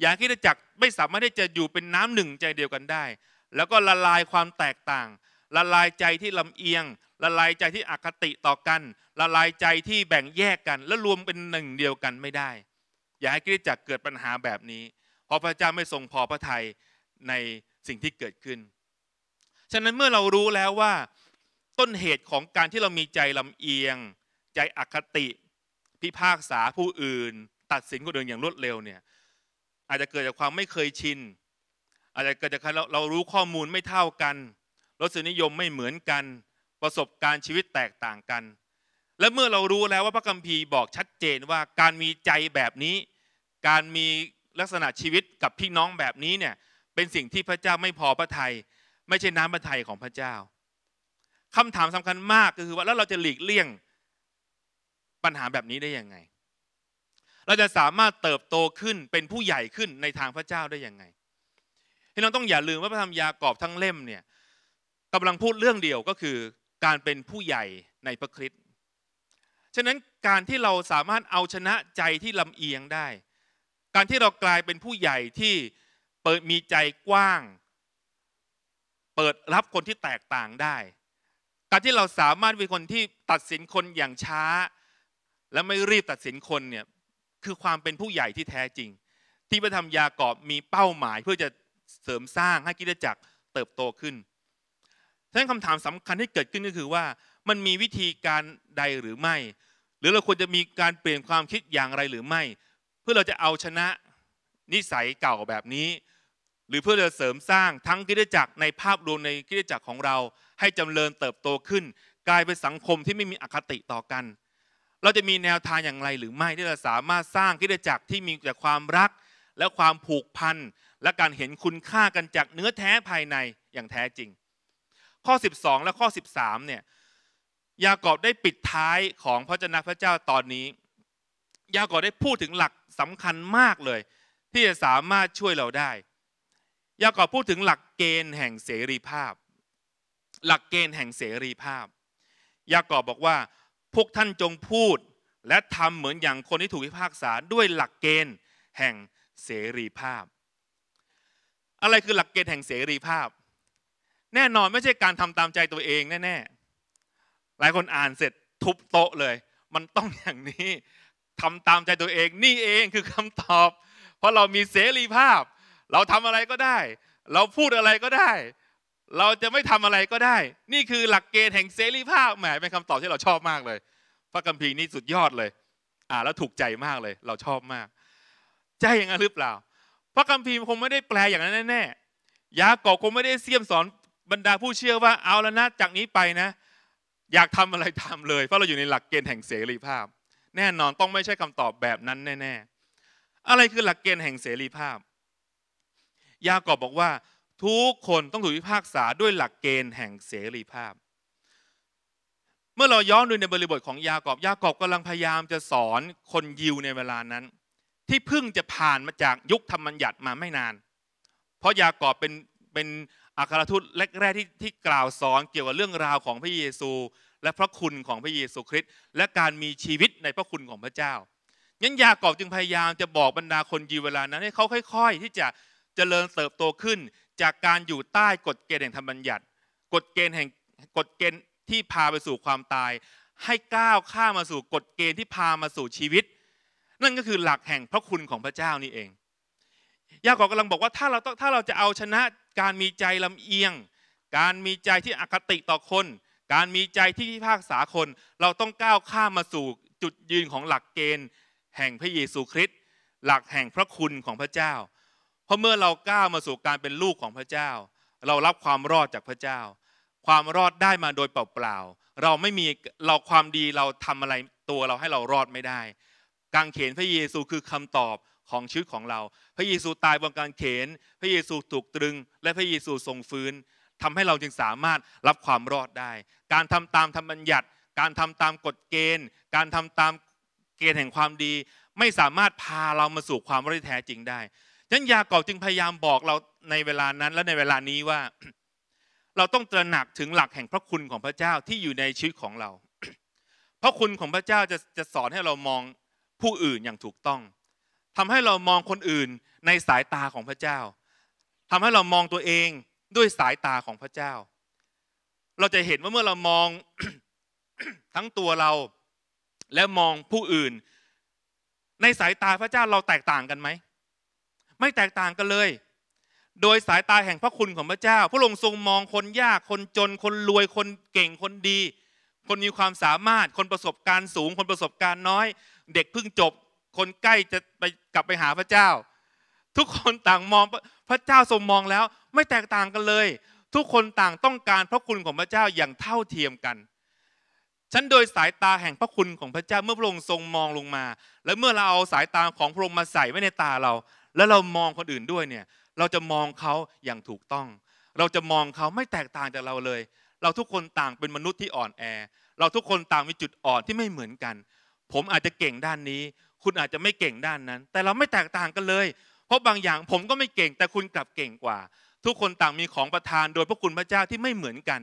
อย่าคิดจักไม่สามารถที่จะอยู่เป็นน้ำหนึ่งใจเดียวกันได้ แล้วก็ละลายความแตกต่าง ละลายใจที่ลำเอียง ละลายใจที่อคติต่อกัน ละลายใจที่แบ่งแยกกัน และรวมเป็นหนึ่งเดียวกันไม่ได้ อย่าให้คิดจักเกิดปัญหาแบบนี้ เพราะพระเจ้าไม่ทรงพอพระทัยในสิ่งที่เกิดขึ้น ฉะนั้นเมื่อเรารู้แล้วว่า ต้นเหตุของการที่เรามีใจลำเอียง ใจอคติ พิพากษาผู้อื่นตัดสินคนอื่นอย่างรวดเร็วเนี่ยอาจจะเกิดจากความไม่เคยชินอาจจะเกิดจากเราเรารู้ข้อมูลไม่เท่ากันรสนิยมไม่เหมือนกัน ประสบการณ์ชีวิตแตกต่างกัน และเมื่อเรารู้แล้วว่าพระคัมภีร์บอกชัดเจนว่าการมีใจแบบนี้ การมีลักษณะชีวิตกับพี่น้องแบบนี้เนี่ยเป็นสิ่งที่พระเจ้าไม่พอพระทยัยไม่ใช่น้ำพระทัยของพระเจ้าคำถามสำคัญมากก็คือว่าแล้วเราจะหลีกเลี่ยงปัญหาแบบนี้ได้ยังไงเราจะสามารถเติบโตขึ้นเป็นผู้ใหญ่ขึ้นในทางพระเจ้าได้ยังไงที่เราต้องอย่าลืมว่าพระธรรมยากอบทั้งเล่มเนี่ยกำลังพูดเรื่องเดียวก็คือ การเป็นผู้ใหญ่ในพระคริสต์ฉะนั้นการที่เราสามารถเอาชนะใจที่ลำเอียงได้ การที่เรากลายเป็นผู้ใหญ่ที่เปิดมีใจกว้าง เปิดรับคนที่แตกต่างได้ การที่เราสามารถเป็นคนที่ตัดสินคนอย่างช้า และไม่รีบตัดสินคนเนี่ยคือความเป็นผู้ใหญ่ที่แท้จริง ที่พระธรรมยากอบมีเป้าหมายเพื่อจะเสริมสร้างให้กิจจักรเติบโตขึ้นฉะนั้นคำถามสำคัญที่เกิดขึ้นก็คือว่า มันมีวิธีการใดหรือไม่ หรือเราควรจะมีการเปลี่ยนความคิดอย่างไรหรือไม่ เพื่อเราจะเอาชนะนิสัยเก่าแบบนี้ หรือเพื่อจะเสริมสร้างทั้งกิจจักรในภาพรวมในกิจจักรของเราให้จำเริญเติบโตขึ้น กลายเป็นสังคมที่ไม่มีอคติต่อกันเราจะมีแนวทางอย่างไรหรือไม่ที่เราสามารถสร้างกิจจักรที่มีแต่ความรักและความผูกพันและการเห็นคุณค่ากันจากเนื้อแท้ภายในอย่างแท้จริง ข้อ 12 และข้อ 13เนี่ยยากอบได้ปิดท้ายของพระเจ้าพระเจ้าตอนนี้ ยากอบได้พูดถึงหลักสำคัญมากเลย ที่จะสามารถช่วยเราได้ ยากอบพูดถึงหลักเกณฑ์แห่งเสรีภาพ หลักเกณฑ์แห่งเสรีภาพ ยากอบบอกว่าพวกท่านจงพูดและทำเหมือนอย่างคนที่ถูกพิพากษาด้วยหลักเกณฑ์แห่งเสรีภาพ อะไรคือหลักเกณฑ์แห่งเสรีภาพ แน่นอนไม่ใช่การทำตามใจตัวเองแน่ๆ หลายคนอ่านเสร็จทุบโต๊ะเลย มันต้องอย่างนี้ทำตามใจตัวเองนี่เองคือคำตอบ เพราะเรามีเสรีภาพ เราทำอะไรก็ได้ เราพูดอะไรก็ได้เราจะไม่ทำอะไรก็ได้ นี่คือหลักเกณฑ์แห่งเสรีภาพแหมเป็นคำตอบที่เราชอบมากเลย พระคัมภีร์นี่สุดยอดเลย อ่าแล้วถูกใจมากเลย เราชอบมากใช่อย่างนั้นหรือเปล่า พระคัมภีร์คงไม่ได้แปลอย่างนั้นแน่ๆยากอคงไม่ได้เสี่ยมสอนบรรดาผู้เชื่อว่าเอาแล้วนะจากนี้ไปนะ อยากทำอะไรทำเลยเพราะเราอยู่ในหลักเกณฑ์แห่งเสรีภาพ แน่นอนต้องไม่ใช่คำตอบแบบนั้นแน่ๆอะไรคือหลักเกณฑ์แห่งเสรีภาพยากอบอกว่าทุกคนต้องถูกพิพากษาด้วยหลักเกณฑ์แห่งเสรีภาพ เมื่อเราย้อนดูในบริบทของยากอบยากอบกำลังพยายามจะสอนคนยิวในเวลานั้น ที่เพิ่งจะผ่านมาจากยุคธรรมัญญัติมาไม่นาน เพราะยากอบเป็นเป็นอัครทูตแรกๆที่ที่กล่าวสอนเกี่ยวกับเรื่องราวของพระเยซู และพระคุณของพระเยซูคริสต์และการมีชีวิตในพระคุณของพระเจ้างั้นยากอบจึงพยายามจะบอกบรรดาคนยิวเวลานั้นให้เขาค่อย ๆ ที่จะเจริญเติบโตขึ้นจากการอยู่ใต้กฎเกณฑ์แห่งธรรมบัญญัติ กฎเกณฑ์แห่งกฎเกณฑ์ที่พาไปสู่ความตาย ให้ก้าวข้ามมาสู่กฎเกณฑ์ที่พามาสู่ชีวิต นั่นก็คือหลักแห่งพระคุณของพระเจ้านี่เอง ยากอกกำลังบอกว่าถ้าเราถ้าเราจะเอาชนะ การมีใจลำเอียง การมีใจที่อคติต่อคน การมีใจที่พิพากษาคน เราต้องก้าวข้ามมาสู่จุดยืนของหลักเกณฑ์ แห่งพระเยซูคริสต์หลักแห่งพระคุณของพระเจ้าเพราะเมื่อเราก้าวมาสู่การเป็นลูกของพระเจ้า เรารับความรอดจากพระเจ้า ความรอดได้มาโดยเปล่าๆเราไม่มีเราความดีเราทำอะไรตัวเราให้เรารอดไม่ได้ กางเขนพระเยซูคือคำตอบของชีวิตของเรา พระเยซูตายบนกางเขนพระเยซูถูกตรึงและพระเยซูทรงฟื้น ทำให้เราจึงสามารถรับความรอดได้ การทำตามธรรมบัญญัติ การทำตามกฎเกณฑ์ การทำตามเกณฑ์แห่งความดี ไม่สามารถพาเรามาสู่ความรอดแท้จริงได้ฉะนั้นยากอบจึงพยายามบอกเราในเวลานั้น และในเวลานี้ว่าเราต้องตระหนักถึงหลักแห่งพระคุณของพระเจ้าที่อยู่ในชีวิตของเราพระคุณของพระเจ้าจะจะสอนให้เรามองผู้อื่นอย่างถูกต้อง ทำให้เรามองคนอื่นในสายตาของพระเจ้า ทำให้เรามองตัวเองด้วยสายตาของพระเจ้า เราจะเห็นว่าเมื่อเรามองทั้งตัวเรา และมองผู้อื่น ในสายตาพระเจ้าเราแตกต่างกันไหมไม่แตกต่างกันเลย โดยสายตาแห่งพระคุณของพระเจ้า พระองค์ทรงมองคนยาก คนจน คนรวย คนเก่ง คนดี คนมีความสามารถ คนประสบการณ์สูง คนประสบการณ์น้อย เด็กเพิ่งจบ คนใกล้จะไปกลับไปหาพระเจ้า ทุกคนต่างมองพระเจ้าทรงมองแล้ว ไม่แตกต่างกันเลย ทุกคนต่างต้องการพระคุณของพระเจ้าอย่างเท่าเทียมกัน ฉันโดยสายตาแห่งพระคุณของพระเจ้าเมื่อพระองค์ทรงมองลงมา และเมื่อเราเอาสายตาของพระองค์มาใส่ไว้ในตาเราแล้วเรามองคนอื่นด้วยเนี่ยเราจะมองเขาอย่างถูกต้อง เราจะมองเขาไม่แตกต่างจากเราเลย เราทุกคนต่างเป็นมนุษย์ที่อ่อนแอ เราทุกคนต่างมีจุดอ่อนที่ไม่เหมือนกัน ผมอาจจะเก่งด้านนี้ คุณอาจจะไม่เก่งด้านนั้น แต่เราไม่แตกต่างกันเลย เพราะบางอย่างผมก็ไม่เก่งแต่คุณกลับเก่งกว่า ทุกคนต่างมีของประทานโดยพระคุณพระเจ้าที่ไม่เหมือนกัน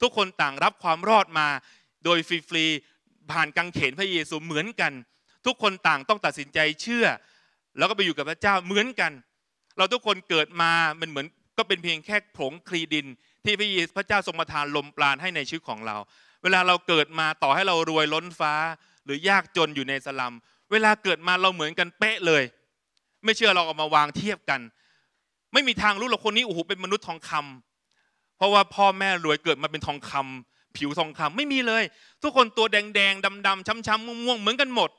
ทุกคนต่างรับความรอดมา โดยฟรีๆผ่านกังเขนพระเยซูเหมือนกัน ทุกคนต่างต้องตัดสินใจเชื่อแล้วก็ไปอยู่กับพระเจ้าเหมือนกัน เราทุกคนเกิดมามันเหมือน ก็เป็นเพียงแค่ผงคลีดิน ที่พระเยซูพระเจ้าทรงประทานลมปราณให้ในชีวิตของเรา เวลาเราเกิดมาต่อให้เรารวยล้นฟ้าหรือยากจนอยู่ในสลัมเวลาเกิดมาเราเหมือนกันเป๊ะเลย ไม่เชื่อเราเอามาวางเทียบกัน ไม่มีทางรู้หรอกคนนี้โอ้โหเป็นมนุษย์ทองคำ เพราะว่าพ่อแม่รวยเกิดมาเป็นทองคำ ผิวทองคำไม่มีเลย ทุกคนตัวแดงๆดำๆช้ำๆม่วงๆเหมือนกันหมด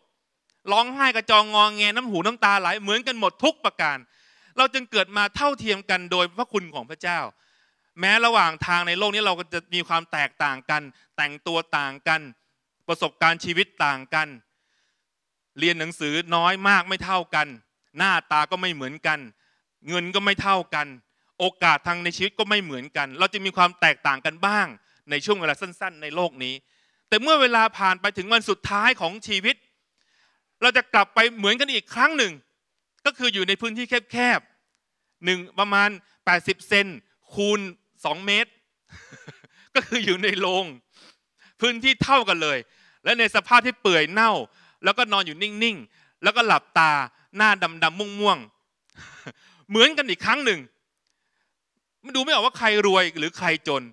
ร้องไห้กระจองงองแงน้ำหูน้ำตาไหลเหมือนกันหมดทุกประการ เราจึงเกิดมาเท่าเทียมกันโดยพระคุณของพระเจ้า แม้ระหว่างทางในโลกนี้เราก็จะมีความแตกต่างกันแต่งตัวต่างกัน ประสบการณ์ชีวิตต่างกัน เรียนหนังสือน้อยมากไม่เท่ากัน หน้าตาก็ไม่เหมือนกัน เงินก็ไม่เท่ากัน โอกาสทางในชีวิตก็ไม่เหมือนกัน เราจะมีความแตกต่างกันบ้างในช่วงเวลาสั้น ๆ ในโลกนี้ แต่เมื่อเวลาผ่านไปถึงวันสุดท้ายของชีวิตเราจะกลับไปเหมือนกันอีกครั้งหนึ่ง ก็คืออยู่ในพื้นที่แคบๆหนึ่งประมาณ 80 เซนคูณ2เมตร ก็คืออยู่ในโรงพื้นที่เท่ากันเลย และในสภาพที่เปื่อยเน่า แล้วก็นอนอยู่นิ่งๆแล้วก็หลับตาหน้าดำๆม่วงๆเหมือนกันอีกครั้งหนึ่งมันดูไม่ออกว่าใครรวยหรือใครจน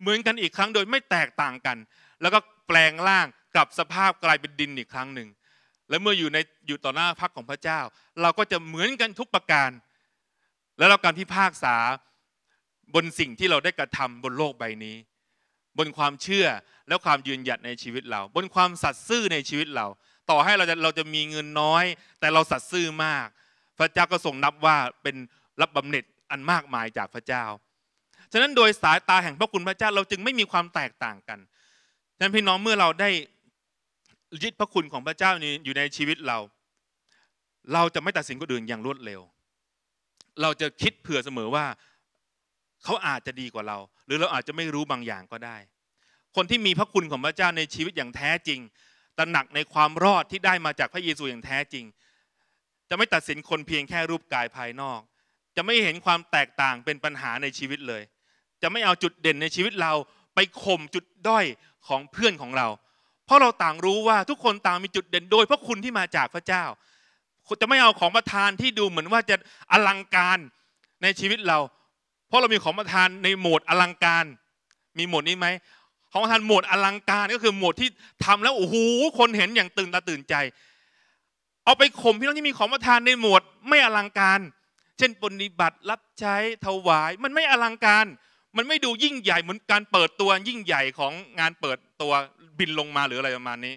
เหมือนกันอีกครั้งโดยไม่แตกต่างกัน แล้วก็แปลงร่างกลับสภาพกลายเป็นดินอีกครั้งหนึ่งและเมื่ออยู่ในอยู่ต่อหน้าพักของพระเจ้า เราก็จะเหมือนกันทุกประการ และเราการพิพากษาบนสิ่งที่เราได้กระทำบนโลกใบนี้ บนความเชื่อและความยืนหยัดในชีวิตเรา บนความสัตย์ซื่อในชีวิตเรา ต่อให้เราจะเราจะมีเงินน้อย แต่เราสัตย์ซื่อมาก พระเจ้าก็ส่งนับว่าเป็นรับบำเหน็จอันมากมายจากพระเจ้า ฉะนั้นโดยสายตาแห่งพระคุณพระเจ้าเราจึงไม่มีความแตกต่างกัน ฉะนั้นพี่น้องเมื่อเราได้ยิดพระคุณของพระเจ้านีอยู่ในชีวิตเรา เราจะไม่ตัดสินคนอื่นอย่างรวดเร็ว เราจะคิดเผื่อเสมอว่าเขาอาจจะดีกว่าเรา หรือเราอาจจะไม่รู้บางอย่างก็ได้ คนที่มีพระคุณของพระเจ้าในชีวิตอย่างแท้จริง ตระหนักในความรอดที่ได้มาจากพระเยซูอย่างแท้จริง จะไม่ตัดสินคนเพียงแค่รูปกายภายนอก จะไม่เห็นความแตกต่างเป็นปัญหาในชีวิตเลย จะไม่เอาจุดเด่นในชีวิตเราไปข่มจุดด้อยของเพื่อนของเราเพราะเราต่างรู้ว่าทุกคนต่างมีจุดเด่นโดยพระคุณที่มาจากพระเจ้าจะไม่เอาของประทานที่ดูเหมือนว่าจะอลังการในชีวิตเรา เพราะเรามีของประทานในโหมดอลังการ มีโหมดนี้ไหมของประทานโหมดอลังการก็คือโหมดที่ทำแล้วโอ้โหคนเห็นอย่างตื่นตาตื่นใจ เอาไปข่มพี่น้องที่มีของประทานในโหมดไม่อลังการ เช่นปฏิบัติรับใช้ถวาย มันไม่อลังการ มันไม่ดูยิ่งใหญ่เหมือนการเปิดตัวยิ่งใหญ่ของงานเปิดตัวบินลงมาหรืออะไรประมาณนี้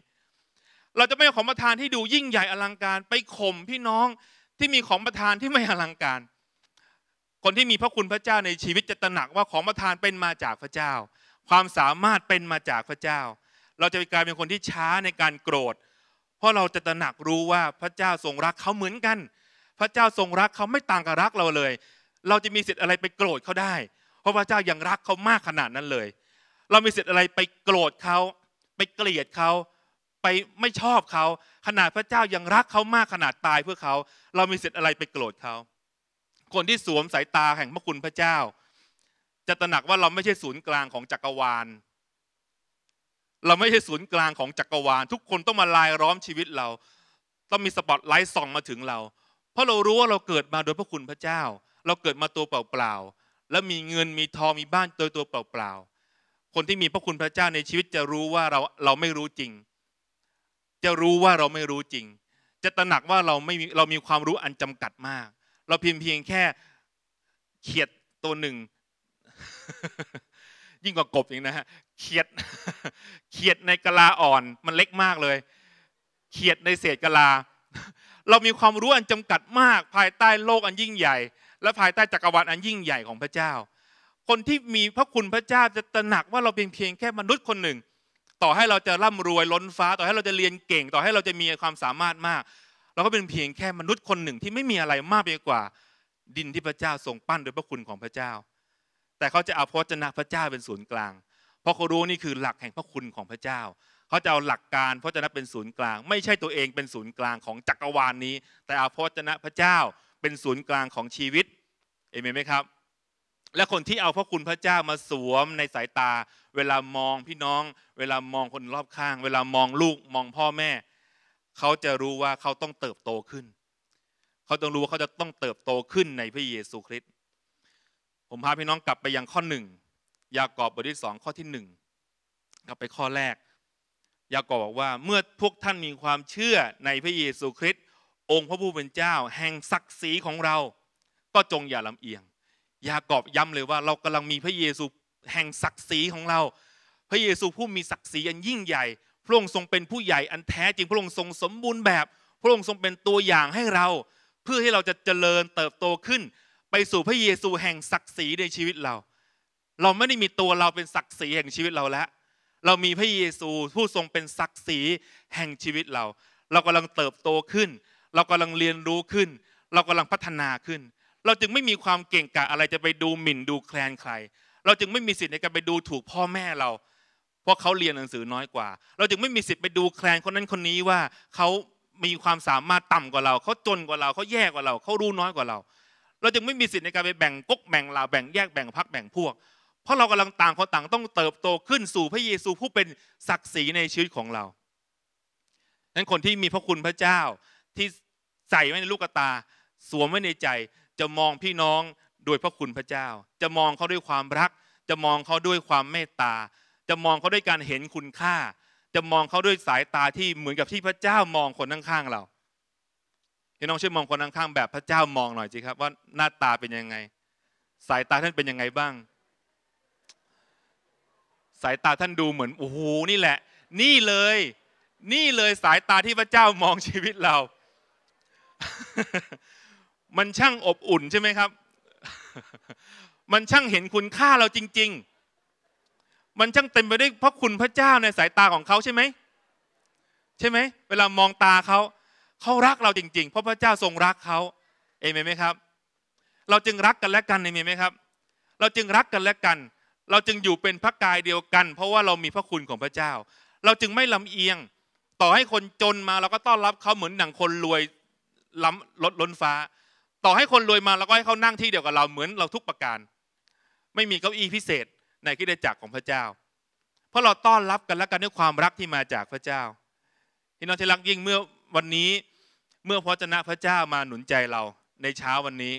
เราจะไม่เอาของประทานที่ดูยิ่งใหญ่อลังการไปข่มพี่น้องที่มีของประทานที่ไม่อลังการ คนที่มีพระคุณพระเจ้าในชีวิตจะตระหนักว่าของประทานเป็นมาจากพระเจ้า ความสามารถเป็นมาจากพระเจ้า เราจะกลายเป็นคนที่ช้าในการโกรธ เพราะเราจะตระหนักรู้ว่าพระเจ้าทรงรักเขาเหมือนกัน พระเจ้าทรงรักเขาไม่ต่างกับรักเราเลย เราจะมีสิทธิ์อะไรไปโกรธเขาได้ เพราะพระเจ้ายังรักเขามากขนาดนั้นเลย เรามีสิทธิ์อะไรไปโกรธเขาไปเกลียดเขาไปไม่ชอบเขาขนาดพระเจ้ายังรักเขามากขนาดตายเพื่อเขาเรามีสิทธิ์อะไรไปโกรธเขาคนที่สวม สายตาแห่งพระคุณพระเจ้า จะตระหนักว่าเราไม่ใช่ศูนย์กลางของจักรวาลเราไม่ใช่ศูนย์กลางของจักรวาล ทุกคนต้องมาลายล้อมชีวิตเรา ต้องมีสปอตไลท์ส่องมาถึงเรา เพราะเรารู้ว่าเราเกิดมาโดยพระคุณพระเจ้า เราเกิดมาตัวเปล่าๆแล้วมีเงินมีทองมีบ้านโดยตัวเปล่าๆคนที่มีพระคุณพระเจ้าในชีวิต จะรู้ว่าเราเราไม่รู้จริง จะรู้ว่าเราไม่รู้จริง จะตระหนักว่าเราไม่มีเรามีความรู้อันจำกัดมาก เราเพียงเพียงแค่เขียดตัวหนึ่ง ยิ่งกว่ากบอีกนะฮะเขียดเขียดในกะลาอ่อนมันเล็กมากเลย เขียดในเศษกะลา เรามีความรู้อันจำกัดมาก ภายใต้โลกอันยิ่งใหญ่ และภายใต้จักรวาลอันยิ่งใหญ่ของพระเจ้าคนที่มีพระคุณพระเจ้าจะตระหนักว่าเราเป็นเพียงแค่มนุษย์คนหนึ่ง ต่อให้เราจะร่ำรวยล้นฟ้าต่อให้เราจะเรียนเก่งต่อให้เราจะมีความสามารถมาก เราก็เป็นเพียงแค่มนุษย์คนหนึ่งที่ไม่มีอะไรมากไปกว่า ดินที่พระเจ้าทรงปั้นโดยพระคุณของพระเจ้า แต่เขาจะเอาพระจนะพระเจ้าเป็นศูนย์กลางเพราะเขารู้นี่คือหลักแห่งพระคุณของพระเจ้า เขาจะเอาหลักการพระจนะเป็นศูนย์กลาง ไม่ใช่ตัวเองเป็นศูนย์กลางของจักรวาลนี้ แต่เอาพระจนะพระเจ้าเป็นศูนย์กลางของชีวิตเอเมนไหมครับและคนที่เอาพระคุณพระเจ้ามาสวมในสายตา เวลามองพี่น้อง เวลามองคนรอบข้าง เวลามองลูกมองพ่อแม่ เขาจะรู้ว่าเขาต้องเติบโตขึ้น เขาต้องรู้ว่าเขาจะต้องเติบโตขึ้นในพระเยซูคริสต์ ผมพาพี่น้องกลับไปยังข้อหนึ่งยากอบบทที่สองข้อที่หนึ่งกลับไปข้อแรก ยากอบบอกว่าเมื่อพวกท่านมีความเชื่อในพระเยซูคริสต์องค์พระผู้เป็นเจ้า แห่งศักดิ์ศรีของเรา ก็จงอย่าลำเอียงยากอบย้ำเลยว่าเรากำลังมีพระเยซูแห่งศักดิ์ศรีของเรา พระเยซูผู้มีศักดิ์ศรีอันยิ่งใหญ่ พระองค์ทรงเป็นผู้ใหญ่อันแท้จริงพระองค์ทรงสมบูรณ์แบบ พระองค์ทรงเป็นตัวอย่างให้เรา เพื่อให้เราจะเจริญเติบโตขึ้น ไปสู่พระเยซูแห่งศักดิ์ศรีในชีวิตเรา เราไม่ได้มีตัวเราเป็นศักดิ์ศรีแห่งชีวิตเราแล้ว เรามีพระเยซูผู้ทรงเป็นศักดิ์ศรีแห่งชีวิตเรา เรากำลังเติบโตขึ้น เรากำลังเรียนรู้ขึ้น เรากำลังพัฒนาขึ้นเราจึงไม่มีความเก่งกะอะไรจะไปดูหมิ่นดูแคลนใคร เราจึงไม่มีสิทธิ์ในการไปดูถูกพ่อแม่เรา เพราะเขาเรียนหนังสือน้อยกว่า เราจึงไม่มีสิทธิ์ไปดูแคลนคนนั้นคนนี้ว่าเขามีความสามารถต่ำกว่าเราเขาจนกว่าเราเขาแย่กว่าเราเขารู้น้อยกว่าเรา เราจึงไม่มีสิทธิ์ในการไปแบ่งกกแบ่งลาแบ่งแยกแบ่งพักแบ่งพวก เพราะเรากำลังต่างคนต่างต้องเติบโตขึ้นสู่พระเยซูผู้เป็นศักดิ์ศรีในชีวิตของเรานั้นคนที่มีพระคุณพระเจ้าที่ใส่ไว้ในลูกตา สวมไว้ในใจจะมองพี่น้องโดยพระคุณพระเจ้า จะมองเขาด้วยความรัก จะมองเขาด้วยความเมตตา จะมองเขาด้วยการเห็นคุณค่า จะมองเขาด้วยสายตาที่เหมือนกับที่พระเจ้ามองคนข้างๆเรา พี่น้องช่วยมองคนข้างๆแบบพระเจ้ามองหน่อยสิครับว่าหน้าตาเป็นยังไง สายตาท่านเป็นยังไงบ้าง สายตาท่านดูเหมือนโอ้โหนี่แหละ นี่เลย นี่เลยสายตาที่พระเจ้ามองชีวิตเรามันช่างอบอุ่นใช่ไหมครับ มันช่างเห็นคุณค่าเราจริง ๆ มันช่างเต็มไปด้วยพระคุณพระเจ้าในสายตาของเขาใช่ไหมใช่ไหม เวลามองตาเขา เขารักเราจริง ๆ เพราะพระเจ้าทรงรักเขาเอเมนไหมครับ เราจึงรักกันและกันเอเมนไหมครับ เราจึงรักกันและกัน เราจึงอยู่เป็นพระกายเดียวกัน เพราะว่าเรามีพระคุณของพระเจ้า เราจึงไม่ลำเอียง ต่อให้คนจนมาเราก็ต้อนรับเขาเหมือนหนังคนรวยล้ำลดล้นฟ้าต่อให้คนรวยมาเราก็ให้เขานั่งที่เดียวกับเราเหมือนเราทุกประการ ไม่มีเก้าอี้พิเศษในคิ้จักรของพระเจ้า เพราะเราต้อนรับกันและกันด้วยความรักที่มาจากพระเจ้าพี่น้องที่รักยิ่งเมื่อวันนี้เมื่อพระเจนะพระเจ้ามาหนุนใจเราในเช้าวันนี้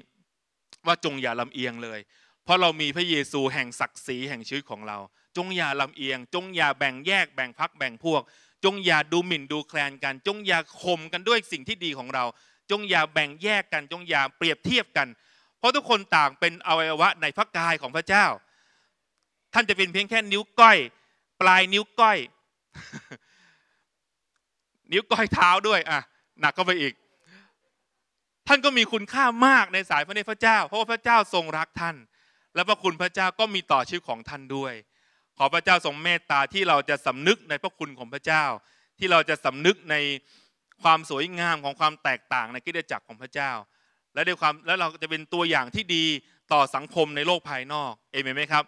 ว่าจงอย่าลำเอียงเลย เพราะเรามีพระเยซูแห่งศักดิ์ศรีแห่งชีวิตของเรา จงอย่าลำเอียง จงอย่าแบ่งแยกแบ่งพักแบ่งพวก จงอย่าดูหมิ่นดูแคลนกัน จงอย่าข่มกันด้วยสิ่งที่ดีของเราจงอย่าแบ่งแยกกันจงอย่าเปรียบเทียบกัน เพราะทุกคนต่างเป็นอวัยวะในพระกายของพระเจ้า ท่านจะเป็นเพียงแค่นิ้วก้อย ปลายนิ้วก้อย นิ้วก้อยเท้าด้วยอ่ะหนักก็ไปอีก ท่านก็มีคุณค่ามากในสายพระเนตรพระเจ้า เพราะว่าพระเจ้าทรงรักท่าน และพระคุณพระเจ้าก็มีต่อชีวิตของท่านด้วย ขอพระเจ้าทรงเมตตาที่เราจะสำนึกในพระคุณของพระเจ้า ที่เราจะสำนึกในความสวยงามของความแตกต่างในกิจจักรของพระเจ้า และด้วยความแล้วเราจะเป็นตัวอย่างที่ดีต่อสังคมในโลกภายนอกเอเมนไหมครับ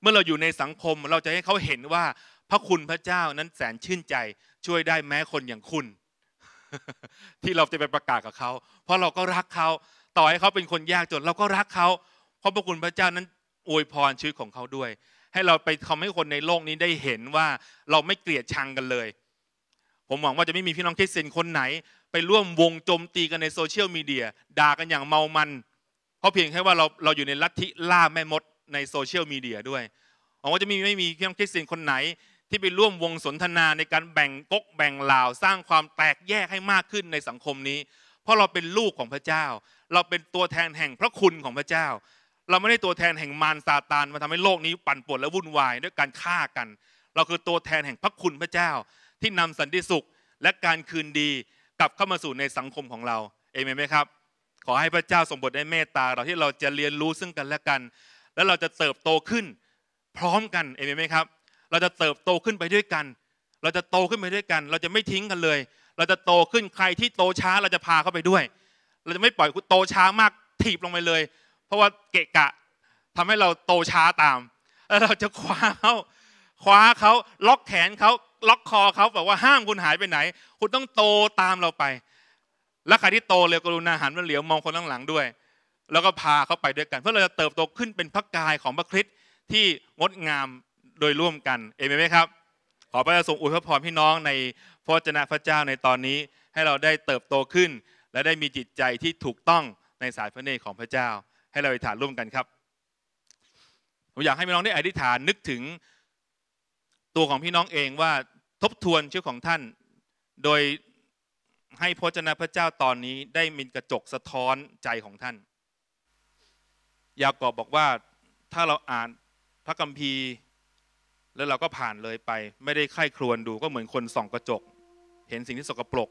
เมื่อเราอยู่ในสังคมเราจะให้เขาเห็นว่าพระคุณพระเจ้านั้นแสนชื่นใจช่วยได้แม้คนอย่างคุณ ที่เราจะไปประกาศกับเขา เพราะเราก็รักเขา ต่อให้เขาเป็นคนยากจนเราก็รักเขาเพราะพระคุณพระเจ้านั้นอวยพรชีวิตของเขาด้วย ให้เราไปทำให้คนในโลกนี้ได้เห็นว่าเราไม่เกลียดชังกันเลยผมหวังว่าจะไม่มีพี่น้องคริสเตียนคนไหน ไปร่วมวงโจมตีกันในโซเชียลมีเดียด่ากันอย่างเมามันเพราะเพียงแค่ว่าเราเราอยู่ในลัทธิล่าแม่มดในโซเชียลมีเดียด้วยหวังว่าจะมีไม่มีพี่น้องคริสเตียนคนไหน ที่ไปร่วมวงสนทนาในการแบ่งกกแบ่งเหล่าสร้างความแตกแยกให้มากขึ้นในสังคมนี้ เพราะเราเป็นลูกของพระเจ้า เราเป็นตัวแทนแห่งพระคุณของพระเจ้า เราไม่ได้ตัวแทนแห่งมารซาตานมาทำให้โลกนี้ปั่นป่วนและวุ่นวายด้วยการฆ่ากัน เราคือตัวแทนแห่งพระคุณพระเจ้าที่นำสันติสุขและการคืนดีกลับเข้ามาสู่ในสังคมของเรา เอเมนไหมครับ ขอให้พระเจ้าสมบทได้เมตตาเราที่เราจะเรียนรู้ซึ่งกันและกัน แล้วเราจะเติบโตขึ้น พร้อมกัน เอเมนไหมครับ เราจะเติบโตขึ้นไปด้วยกัน เราจะโตขึ้นไปด้วยกัน เราจะไม่ทิ้งกันเลย เราจะโตขึ้น ใครที่โตช้าเราจะพาเข้าไปด้วย เราจะไม่ปล่อยคุณโตช้ามากถีบลงไปเลย เพราะว่าเกะกะทำให้เราโตช้าตาม แล้วเราจะคว้าเขา คว้าเขา ล็อกแขนเขาล็อกคอเขาบอกว่าห้ามคุณหายไปไหน คุณต้องโตตามเราไปและใครที่โตเร็วกรุณาหันมาเหลียวมองคนข้างหลังด้วย แล้วก็พาเขาไปด้วยกันเพื่อเราจะเติบโตขึ้นเป็นพระกายของพระคริสต์ที่งดงามโดยร่วมกันเอเมนไหมครับ ขอพระเจ้าทรงอวยพระพรพี่น้องในพระเจ้าพระเจ้าในตอนนี้ ให้เราได้เติบโตขึ้น และได้มีจิตใจที่ถูกต้องในสายพระเนตรของพระเจ้า ให้เราอธิษฐานร่วมกันครับผมอยากให้พี่น้องได้อธิษฐานนึกถึงตัวของพี่น้องเองว่าทบทวนชื่อของท่าน โดยให้พระจ้าพระเจ้าตอนนี้ได้มีกระจกสะท้อนใจของท่านยากอบบอกว่าถ้าเราอ่านพระคัมภีร์ แล้วเราก็ผ่านเลยไป ไม่ได้ไข้ครวนดูก็เหมือนคนส่อง กระจก เห็นสิ่งที่สกปรก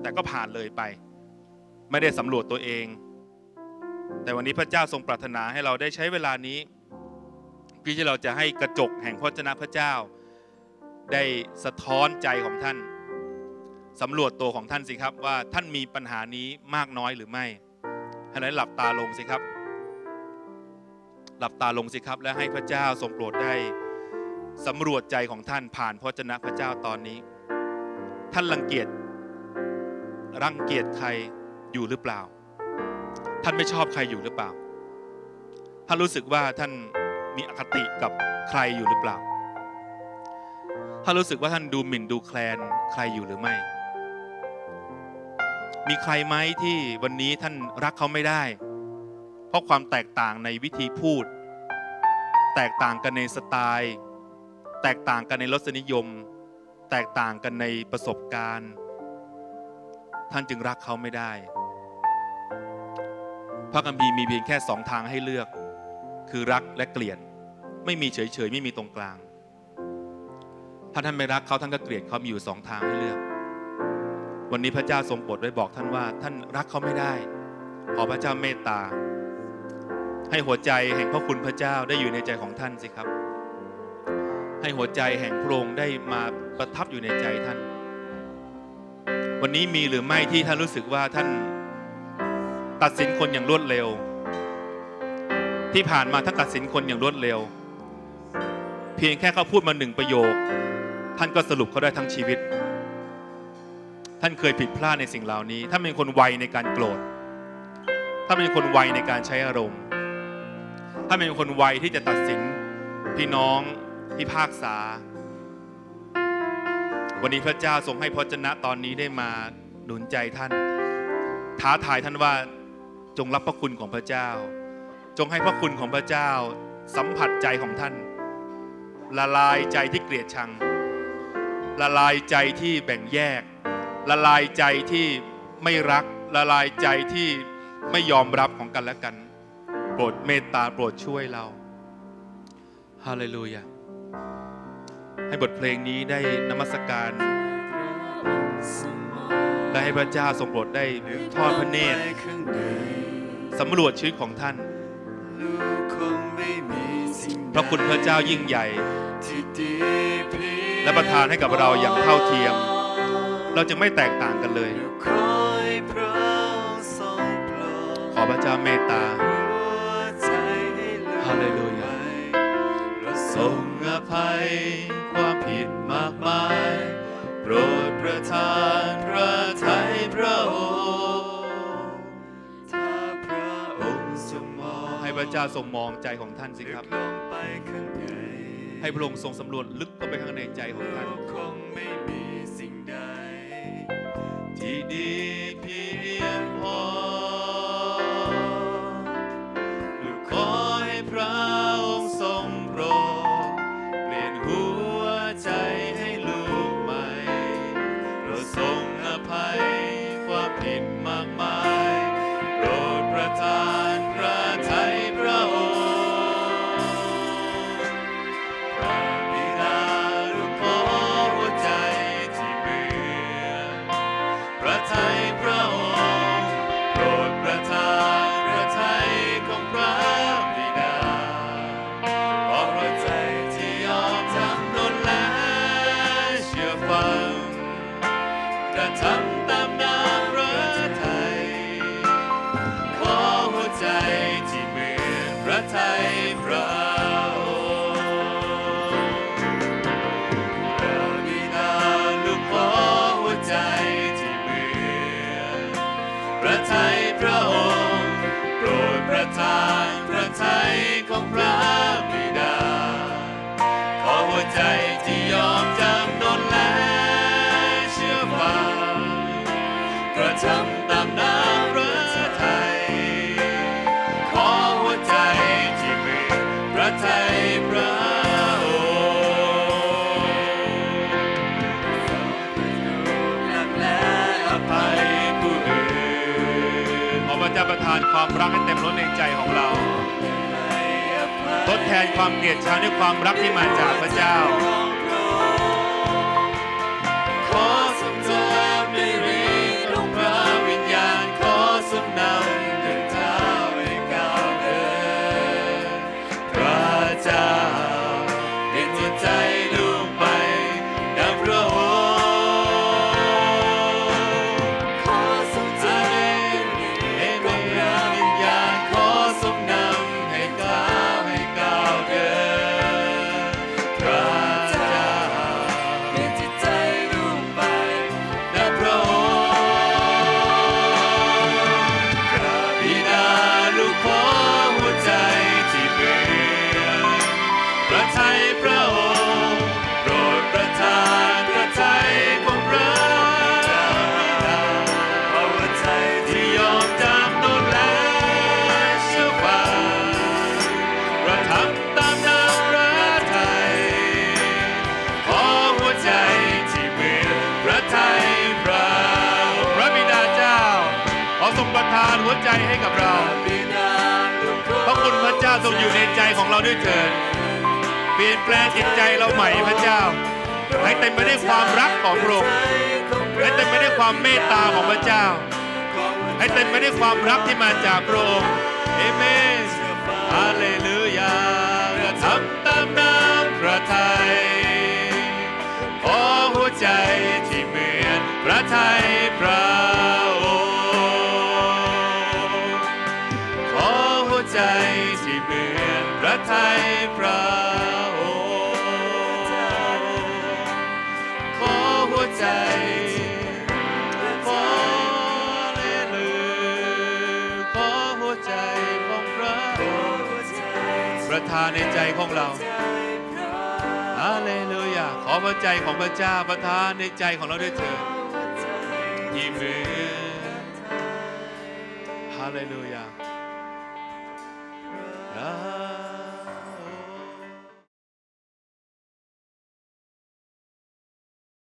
แต่ก็ผ่านเลยไป ไม่ได้สำรวจตัวเอง แต่วันนี้พระเจ้าทรงปรารถนาให้เราได้ใช้เวลานี้เพื่อที่เราจะให้กระจกแห่งพระเจ้าพระเจ้า ได้สะท้อนใจของท่าน สำรวจตัวของท่านสิครับว่าท่านมีปัญหานี้มากน้อยหรือไม่ให้เราหลับตาลงสิครับ หลับตาลงสิครับและให้พระเจ้าทรงโปรดได้สำรวจใจของท่านผ่านพระเจ้าพระเจ้าตอนนี้ ท่านรังเกียจรังเกียจใครอยู่หรือเปล่า ท่านไม่ชอบใครอยู่หรือเปล่าท่านรู้สึกว่าท่านมีอคติกับใครอยู่หรือเปล่า ถ้ารู้สึกว่าท่านดูหมิ่นดูแคลน ใครอยู่หรือไม่ มีใครไหมที่วันนี้ท่านรักเขาไม่ได้ เพราะความแตกต่างในวิธีพูด แตกต่างกันในสไตล์ แตกต่างกันในรสนิยม แตกต่างกันในประสบการณ์ ท่านจึงรักเขาไม่ได้ พระคัมภีร์มีเพียงแค่สองทางให้เลือกคือรักและเกลียด ไม่มีเฉยๆ ไม่มีตรงกลาง ถ้าท่านไม่รักเขาท่านก็เกลียดเขามีอยู่สองทางให้เลือก วันนี้พระเจ้าทรงโปรดไว้บอกท่านว่า ท่านรักเขาไม่ได้ ขอพระเจ้าเมตตา ให้หัวใจแห่งพระคุณพระเจ้าได้อยู่ในใจของท่านสิครับ ให้หัวใจแห่งพระองค์ได้มาประทับอยู่ในใจท่าน วันนี้มีหรือไม่ที่ท่านรู้สึกว่าท่านตัดสินคนอย่างรวดเร็วที่ผ่านมาท่านตัดสินคนอย่างรวดเร็ว เพียงแค่เขาพูดมาหนึ่งประโยค ท่านก็สรุปเขาได้ทั้งชีวิต ท่านเคยผิดพลาดในสิ่งเหล่านี้ท่านเป็นคนไวในการโกรธท่านเป็นคนไวในการใช้อารมณ์ท่านเป็นคนไวที่จะตัดสิน พี่น้องพ่ภาคษา วันนี้พระเจ้าทรงให้พระจนะตอนนี้ได้มาหนุนใจท่านท้าทายท่านว่าจงรับพระคุณของพระเจ้าจงให้พระคุณของพระเจ้าสัมผัสใจของท่าน ละลายใจที่เกลียดชัง ละลายใจที่แบ่งแยก ละลายใจที่ไม่รักละลายใจที่ไม่ยอมรับของกันและกัน โปรดเมตตาโปรดช่วยเราฮาเลลูยาให้บทเพลงนี้ได้นมัสการ และให้พระเจ้าทรงโปรดได้ทอดพระเนตรสำรวจชีวิตของท่านพระคุณพระเจ้ายิ่งใหญ่ และประทานให้กับเราอย่างเท่าเทียม เราจะไม่แตกต่างกันเลย ขอพระเจ้าเมตตาฮาเลลูยาเราทรงอภัย ความผิดมากมาย โปรดประทานพระทัยพระองค์พระเจ้าทรงมองใจของท่านสิครับ ให้พระองค์ทรงสำรวจลึกเข้าไปข้างในใจของท่านคงไม่มีสิ่งใด ที่ดีให้กับเราพระคุณพระเจ้าทรงอยู่ในใจของเราด้วยเถิดเปลี่ยนแปลงจิตใจเราใหม่พระเจ้า ให้เต็มไปด้วยความรักของพระองค์ให้เต็มไปด้วยความเมตตาของพระเจ้าให้เต็มไปด้วยความรักที่มาจากพระองค์เอเมนฮาเลลูยาทำตามน้ำพระทัยขอหัวใจที่เหมือนพระทัยพระองให้พระองค์ขอหัวใจขอเลลือขอหัวใจของพระองค์ประทานในใจของเราฮาเลลูยาขอพระใจของพระเจ้าประทานในใจของเราด้วยเถิดยิ้มเฮาเลลูยา